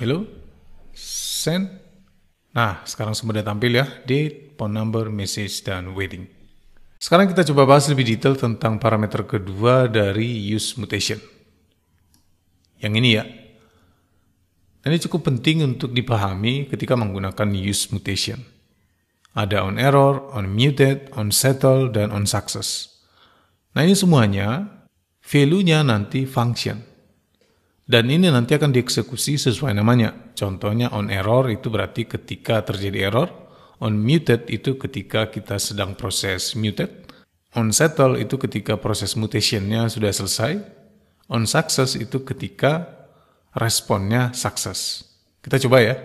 Hello. Send. Nah, sekarang semua udah tampil ya. Date, phone number, message, dan waiting. Sekarang kita coba bahas lebih detail tentang parameter kedua dari use mutation. Yang ini ya. Ini cukup penting untuk dipahami ketika menggunakan use mutation. Ada on error, on muted, on settle, dan on success. Nah ini semuanya value-nya nanti function. Dan ini nanti akan dieksekusi sesuai namanya. Contohnya on error itu berarti ketika terjadi error, on muted itu ketika kita sedang proses muted, on settle itu ketika proses mutation nya sudah selesai, on success itu ketika responnya sukses. Kita coba ya.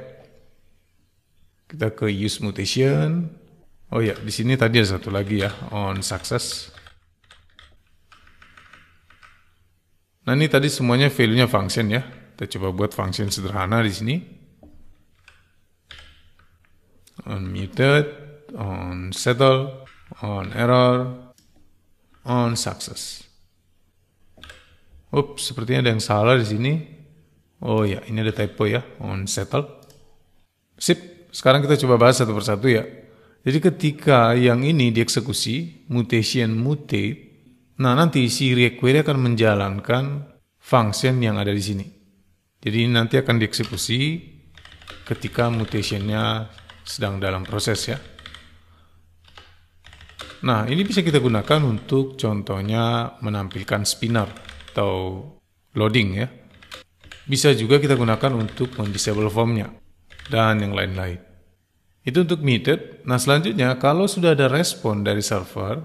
Kita ke use mutation. Oh ya, di sini tadi ada satu lagi ya on success. Nah ini tadi semuanya value-nya function ya. Kita coba buat function sederhana di sini. On muted, on settle, on error, on success. Ups, sepertinya ada yang salah di sini. Oh ya, ini ada typo ya, on settle. Sip sekarang kita coba bahas satu persatu ya. Jadi ketika yang ini dieksekusi, mutation mutate, nah nanti si require akan menjalankan function yang ada di sini. Jadi ini nanti akan dieksekusi ketika mutationnya sedang dalam proses ya. Nah ini bisa kita gunakan untuk contohnya menampilkan spinner atau loading ya. Bisa juga kita gunakan untuk mendisable formnya dan yang lain-lain. Itu untuk method. Nah selanjutnya kalau sudah ada respon dari server,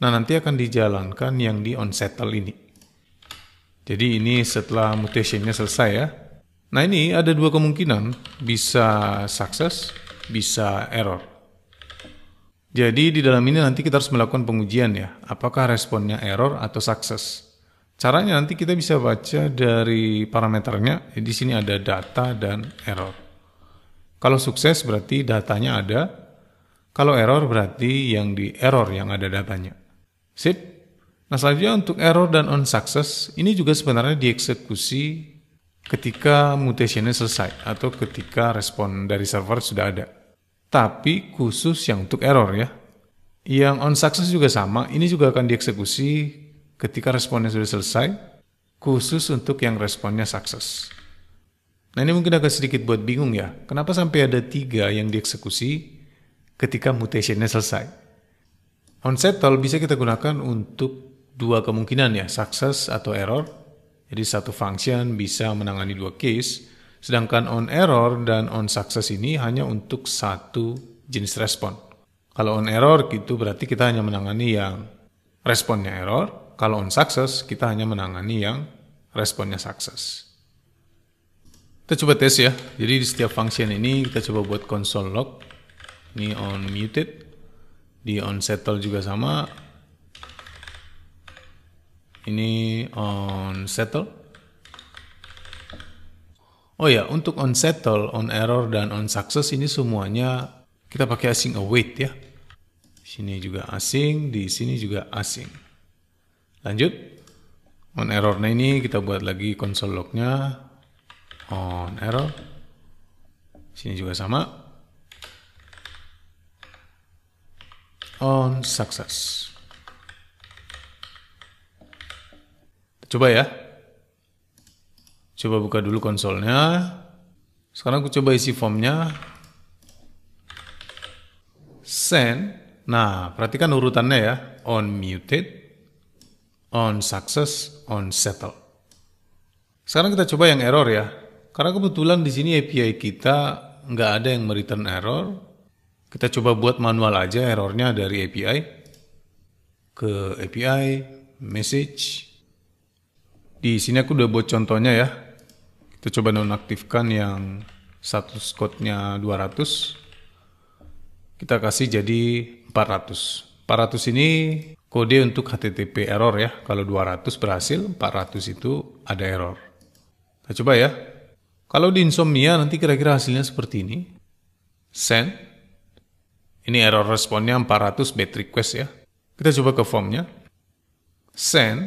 nah nanti akan dijalankan yang di onsettle ini. Jadi ini setelah mutationnya selesai ya. Nah ini ada dua kemungkinan, bisa sukses, bisa error. Jadi di dalam ini nanti kita harus melakukan pengujian ya, apakah responnya error atau sukses. Caranya nanti kita bisa baca dari parameternya, di sini ada data dan error. Kalau sukses berarti datanya ada, kalau error berarti yang di error yang ada datanya. Sip? Nah selanjutnya untuk error dan on success, ini juga sebenarnya dieksekusi ketika mutationnya selesai atau ketika respon dari server sudah ada. Tapi khusus yang untuk error ya. Yang on success juga sama, ini juga akan dieksekusi ketika responnya sudah selesai, khusus untuk yang responnya sukses. Nah ini mungkin agak sedikit buat bingung ya, kenapa sampai ada tiga yang dieksekusi ketika mutationnya selesai? Unsettle bisa kita gunakan untuk dua kemungkinan ya, success atau error. Jadi satu function bisa menangani dua case, sedangkan on error dan on success ini hanya untuk satu jenis respon. Kalau on error gitu berarti kita hanya menangani yang responnya error, kalau on success kita hanya menangani yang responnya success. Kita coba tes ya. Jadi di setiap function ini kita coba buat console log. Ini on muted. Di on settle juga sama. Ini on settle. Oh ya, untuk on settle, on error dan on success ini semuanya kita pakai async await ya. Di sini juga asing, di sini juga asing. Lanjut. On error nah ini kita buat lagi console lognya on error. Sini juga sama. On success. Coba ya. Coba buka dulu konsolnya. Sekarang aku coba isi formnya. Send. Nah, perhatikan urutannya ya. On muted, on success, on settle. Sekarang kita coba yang error ya. Karena kebetulan di sini API kita nggak ada yang return error. Kita coba buat manual aja errornya dari API ke API message. Di sini aku udah buat contohnya ya. Kita coba nonaktifkan yang status code-nya 200. Kita kasih jadi 400. 400 ini kode untuk HTTP error ya. Kalau 200 berhasil, 400 itu ada error. Kita coba ya. Kalau di insomnia nanti kira-kira hasilnya seperti ini. Send. Ini error responnya 400 bad request ya. Kita coba ke formnya. Send.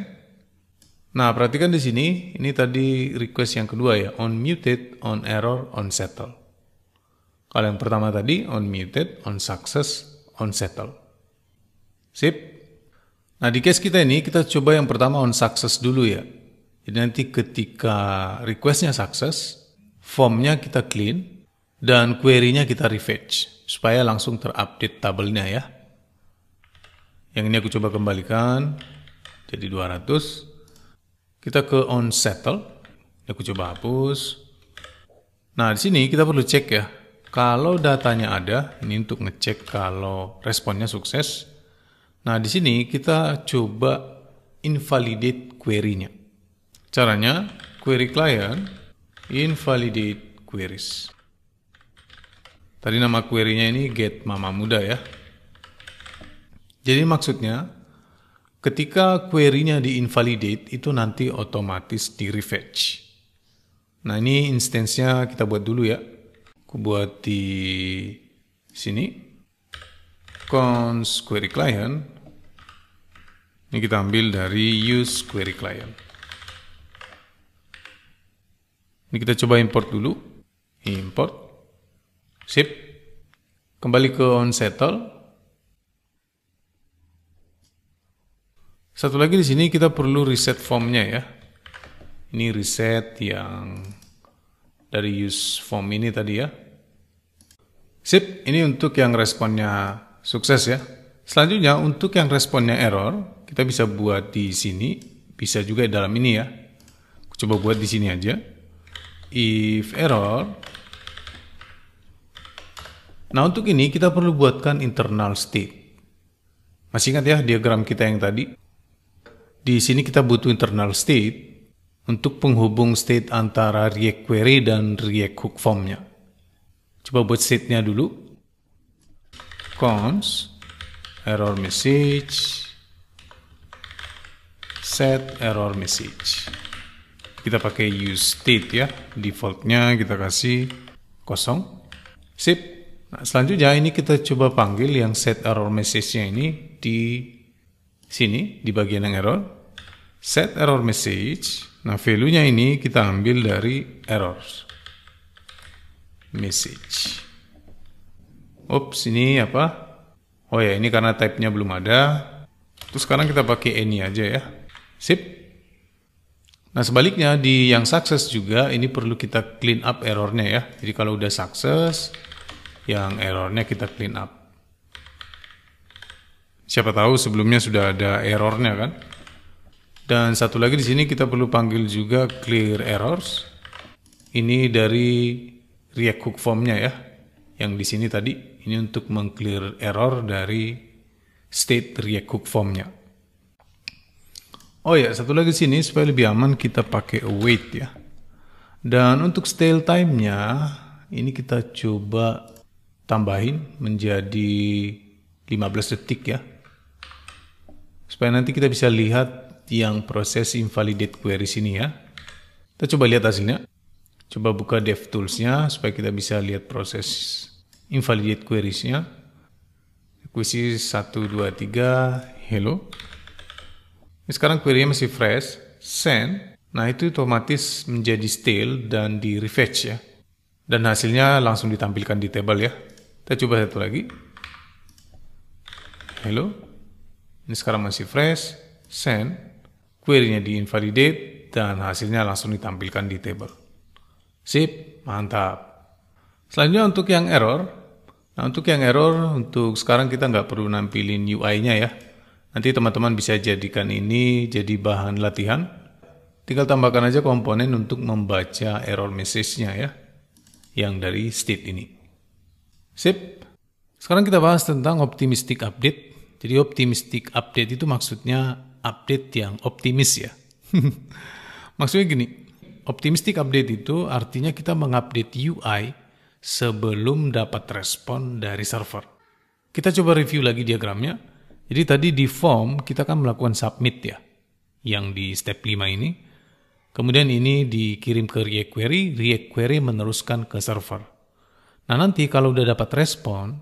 Nah, perhatikan di sini, ini tadi request yang kedua ya, on muted, on error, on settle. Kalau yang pertama tadi, on muted, on success, on settle. Sip. Nah, di case kita ini, kita coba yang pertama on success dulu ya. Jadi nanti ketika requestnya success formnya kita clean dan query-nya kita refetch supaya langsung terupdate tabelnya ya. Yang ini aku coba kembalikan jadi 200. Kita ke on settle. Aku coba hapus. Nah, di sini kita perlu cek ya. Kalau datanya ada, ini untuk ngecek kalau responnya sukses. Nah, di sini kita coba invalidate query-nya. Caranya, query client invalidate queries. Tadi nama query-nya ini get mama muda ya. Jadi maksudnya ketika query-nya di invalidate itu nanti otomatis di refetch. Nah ini instance-nya kita buat dulu ya. Aku buat di sini. Cons query client. Ini kita ambil dari use query client. Ini kita coba import dulu. Import. Sip. Kembali ke on settle. Satu lagi di sini kita perlu reset formnya ya. Ini reset yang dari use form ini tadi ya. Sip, ini untuk yang responnya sukses ya. Selanjutnya untuk yang responnya error, kita bisa buat di sini, bisa juga di dalam ini ya. coba buat di sini aja if error. Nah untuk ini kita perlu buatkan internal state. Masih ingat ya diagram kita yang tadi? Di sini kita butuh internal state untuk penghubung state antara React Query dan React Hook Formnya. Coba buat state-nya dulu. Cons error message set error message kita pakai use state ya defaultnya kita kasih kosong sip nah, selanjutnya ini kita coba panggil yang set error message nya ini di sini di bagian yang error set error message nah value nya ini kita ambil dari errors message ups ini apa? Oh ya, ini karena type-nya belum ada. Terus sekarang kita pakai any aja ya. Sip. Nah sebaliknya di yang sukses juga ini perlu kita clean up errornya ya. Jadi kalau udah sukses, yang errornya kita clean up. Siapa tahu sebelumnya sudah ada errornya kan. Dan satu lagi di sini kita perlu panggil juga clear errors. Ini dari React hook formnya ya. Yang di sini tadi ini untuk mengclear error dari state React hook formnya. Oh ya, satu lagi sini supaya lebih aman kita pakai weight ya. Dan untuk style time-nya ini kita coba tambahin menjadi 15 detik ya. Supaya nanti kita bisa lihat yang proses invalidate query sini ya. Kita coba lihat hasilnya. Coba buka DevTools-nya supaya kita bisa lihat proses invalidate queries-nya. dua 123 hello. Ini sekarang query masih fresh, send. Nah, itu otomatis menjadi stale dan di refetch ya. Dan hasilnya langsung ditampilkan di table ya. Kita coba satu lagi. Hello. Ini sekarang masih fresh, send. Query-nya di invalidate dan hasilnya langsung ditampilkan di table. Sip, mantap. Selanjutnya untuk yang error. Nah, untuk yang error, untuk sekarang kita nggak perlu nampilin UI-nya ya Nanti teman-teman bisa jadikan ini jadi bahan latihan. Tinggal tambahkan aja komponen untuk membaca error message-nya ya, yang dari state ini. Sip. Sekarang kita bahas tentang optimistic update. Jadi optimistic update itu maksudnya update yang optimis ya. maksudnya gini, optimistic update itu artinya kita mengupdate UI sebelum dapat respon dari server. Kita coba review lagi diagramnya. Jadi tadi di form kita kan melakukan submit ya, yang di step 5 ini. Kemudian ini dikirim ke React Query, React Query meneruskan ke server. Nah nanti kalau udah dapat respon,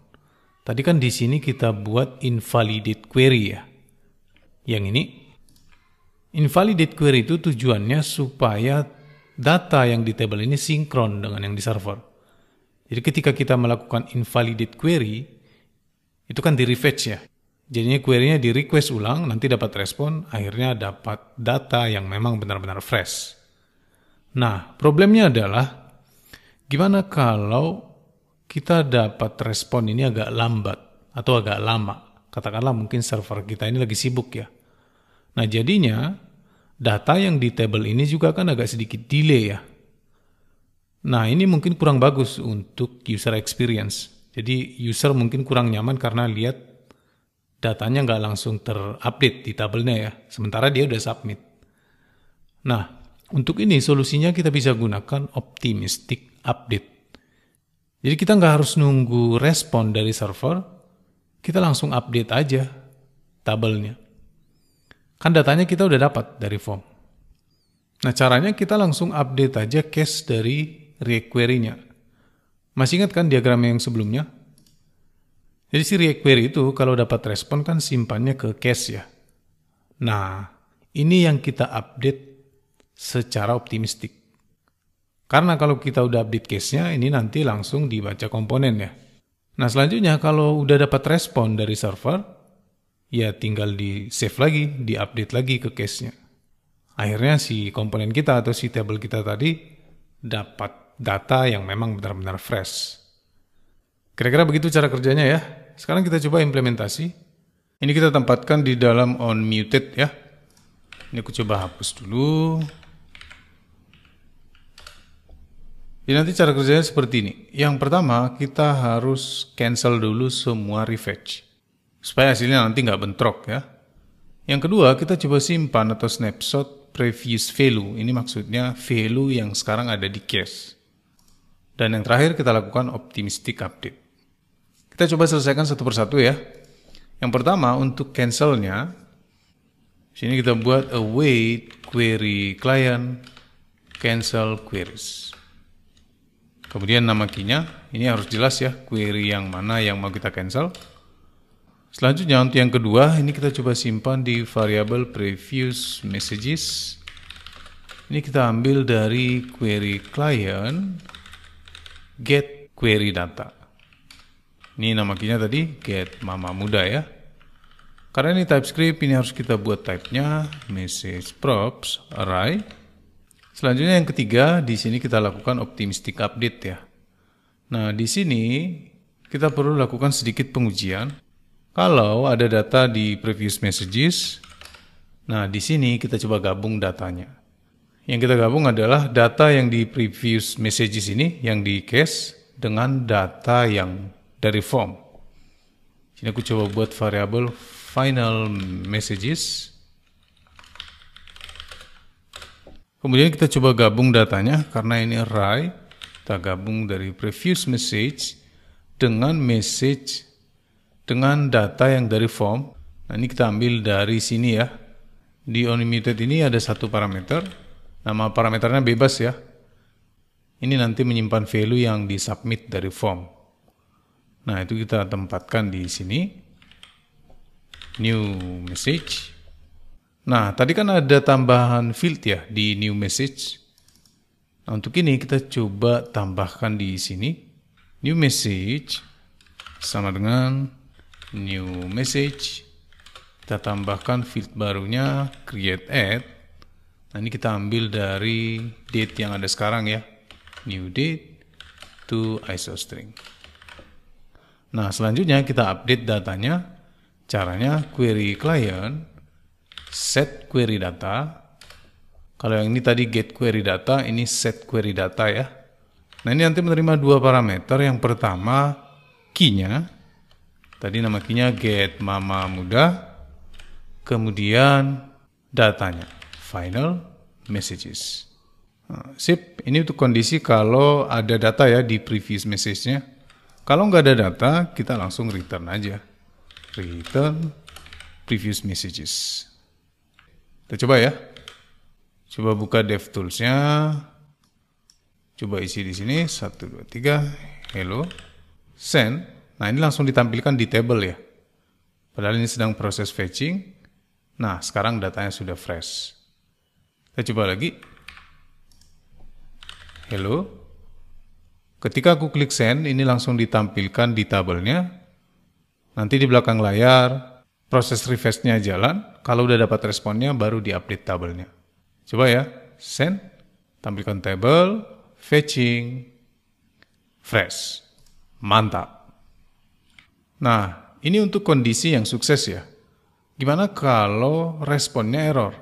tadi kan di sini kita buat invalidate query ya. Yang ini, invalidate query itu tujuannya supaya data yang di table ini sinkron dengan yang di server. Jadi ketika kita melakukan invalidate query, itu kan di refetch ya. Jadinya query-nya di request ulang, nanti dapat respon, akhirnya dapat data yang memang benar-benar fresh. Nah, problemnya adalah gimana kalau kita dapat respon ini agak lambat atau agak lama. Katakanlah mungkin server kita ini lagi sibuk ya. Nah, jadinya data yang di table ini juga kan agak sedikit delay ya. Nah, ini mungkin kurang bagus untuk user experience. Jadi user mungkin kurang nyaman karena lihat datanya nggak langsung terupdate di tabelnya ya, sementara dia udah submit. Nah, untuk ini solusinya kita bisa gunakan optimistic update. Jadi kita nggak harus nunggu respon dari server, kita langsung update aja tabelnya. Kan datanya kita udah dapat dari form. Nah caranya kita langsung update aja case dari requery-nya. Masih ingat kan diagram yang sebelumnya? Jadi si react query itu kalau dapat respon kan simpannya ke cache ya. Nah, ini yang kita update secara optimistik. Karena kalau kita udah update case-nya, ini nanti langsung dibaca komponennya. Nah selanjutnya kalau udah dapat respon dari server, ya tinggal di save lagi, di update lagi ke case-nya. Akhirnya si komponen kita atau si table kita tadi dapat data yang memang benar-benar fresh. Kira-kira begitu cara kerjanya ya. Sekarang kita coba implementasi. Ini kita tempatkan di dalam on muted ya. Ini aku coba hapus dulu. Jadi nanti cara kerjanya seperti ini. Yang pertama kita harus cancel dulu semua refetch. Supaya hasilnya nanti nggak bentrok ya. Yang kedua kita coba simpan atau snapshot previous value. Ini maksudnya value yang sekarang ada di cache. Dan yang terakhir kita lakukan optimistic update. Kita coba selesaikan satu persatu ya. Yang pertama untuk cancelnya, sini kita buat await query client cancel queries. Kemudian nama key-nya, ini harus jelas ya, query yang mana yang mau kita cancel. Selanjutnya untuk yang kedua, ini kita coba simpan di variable previous messages. Ini kita ambil dari query client get query data. Ini nama keynya tadi get mama muda ya. Karena ini TypeScript, ini harus kita buat type-nya message props array. Selanjutnya yang ketiga, di sini kita lakukan optimistic update ya. Nah, di sini kita perlu lakukan sedikit pengujian. Kalau ada data di previous messages, nah di sini kita coba gabung datanya. Yang kita gabung adalah data yang di previous messages ini, yang di cache, dengan data yang dari form. Sini aku coba buat variabel final messages. Kemudian kita coba gabung datanya karena ini array. Kita gabung dari previous message dengan message dengan data yang dari form. Nah, ini kita ambil dari sini ya. Di unlimited ini ada satu parameter. Nama parameternya bebas ya. Ini nanti menyimpan value yang di submit dari form. Nah, itu kita tempatkan di sini. New message. Nah, tadi kan ada tambahan field ya di new message. Nah, untuk ini kita coba tambahkan di sini. New message sama dengan new message. Kita tambahkan field barunya create add. Nah, ini kita ambil dari date yang ada sekarang ya. New date to ISO string. Nah, selanjutnya kita update datanya. Caranya query client, set query data. Kalau yang ini tadi get query data, ini set query data ya. Nah, ini nanti menerima dua parameter. Yang pertama, key-nya. Tadi nama key-nya get mama muda. Kemudian datanya, final messages. Nah, sip, ini untuk kondisi kalau ada data ya di previous message-nya. Kalau nggak ada data, kita langsung return aja. Return previous messages. Kita coba ya. Coba buka Dev Toolsnya. Coba isi di sini. 1, 2, 3. Hello. Send. Nah ini langsung ditampilkan di table ya. Padahal ini sedang proses fetching. Nah sekarang datanya sudah fresh. Kita coba lagi. Hello. Ketika aku klik send, ini langsung ditampilkan di tabelnya. Nanti di belakang layar, proses refresh-nya jalan. Kalau udah dapat responnya, baru diupdate tabelnya. Coba ya, send, tampilkan tabel, fetching, fresh. Mantap. Nah, ini untuk kondisi yang sukses ya. Gimana kalau responnya error?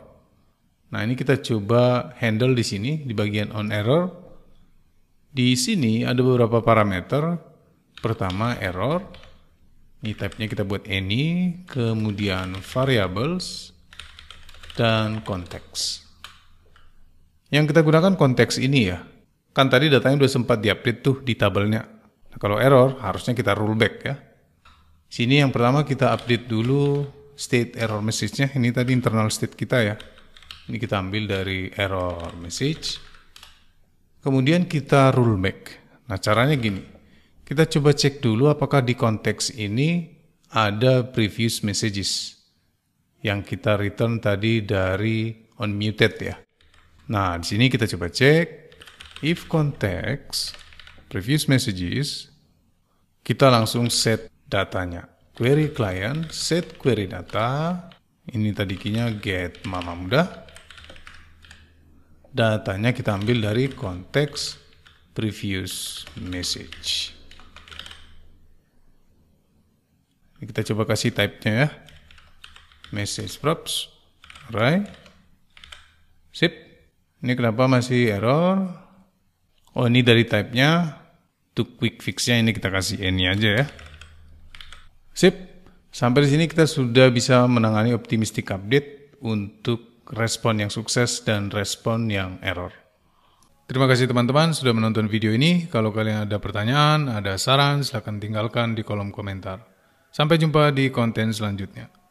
Nah, ini kita coba handle di sini, di bagian on error, di sini ada beberapa parameter. Pertama error. Ini type-nya kita buat any, kemudian variables dan konteks. Yang kita gunakan konteks ini ya. Kan tadi datanya udah sempat diupdate tuh di tabelnya. Nah, kalau error harusnya kita rollback ya. Sini yang pertama kita update dulu state error message-nya. Ini tadi internal state kita ya. Ini kita ambil dari error message kemudian kita rule make. Nah, caranya gini. Kita coba cek dulu apakah di konteks ini ada previous messages yang kita return tadi dari unmuted ya. Nah, di sini kita coba cek if context previous messages kita langsung set datanya. Query client set query data. Ini tadi kinya get mama mudah datanya kita ambil dari konteks previous message. Kita coba kasih type-nya ya. Message props. Right. Sip. Ini kenapa masih error? Oh ini dari type-nya. To quick fix-nya ini kita kasih ini aja ya. Sip. Sampai di sini kita sudah bisa menangani optimistic update untuk respon yang sukses dan respon yang error. Terima kasih teman-teman sudah menonton video ini. Kalau kalian ada pertanyaan, ada saran, silahkan tinggalkan di kolom komentar. Sampai jumpa di konten selanjutnya.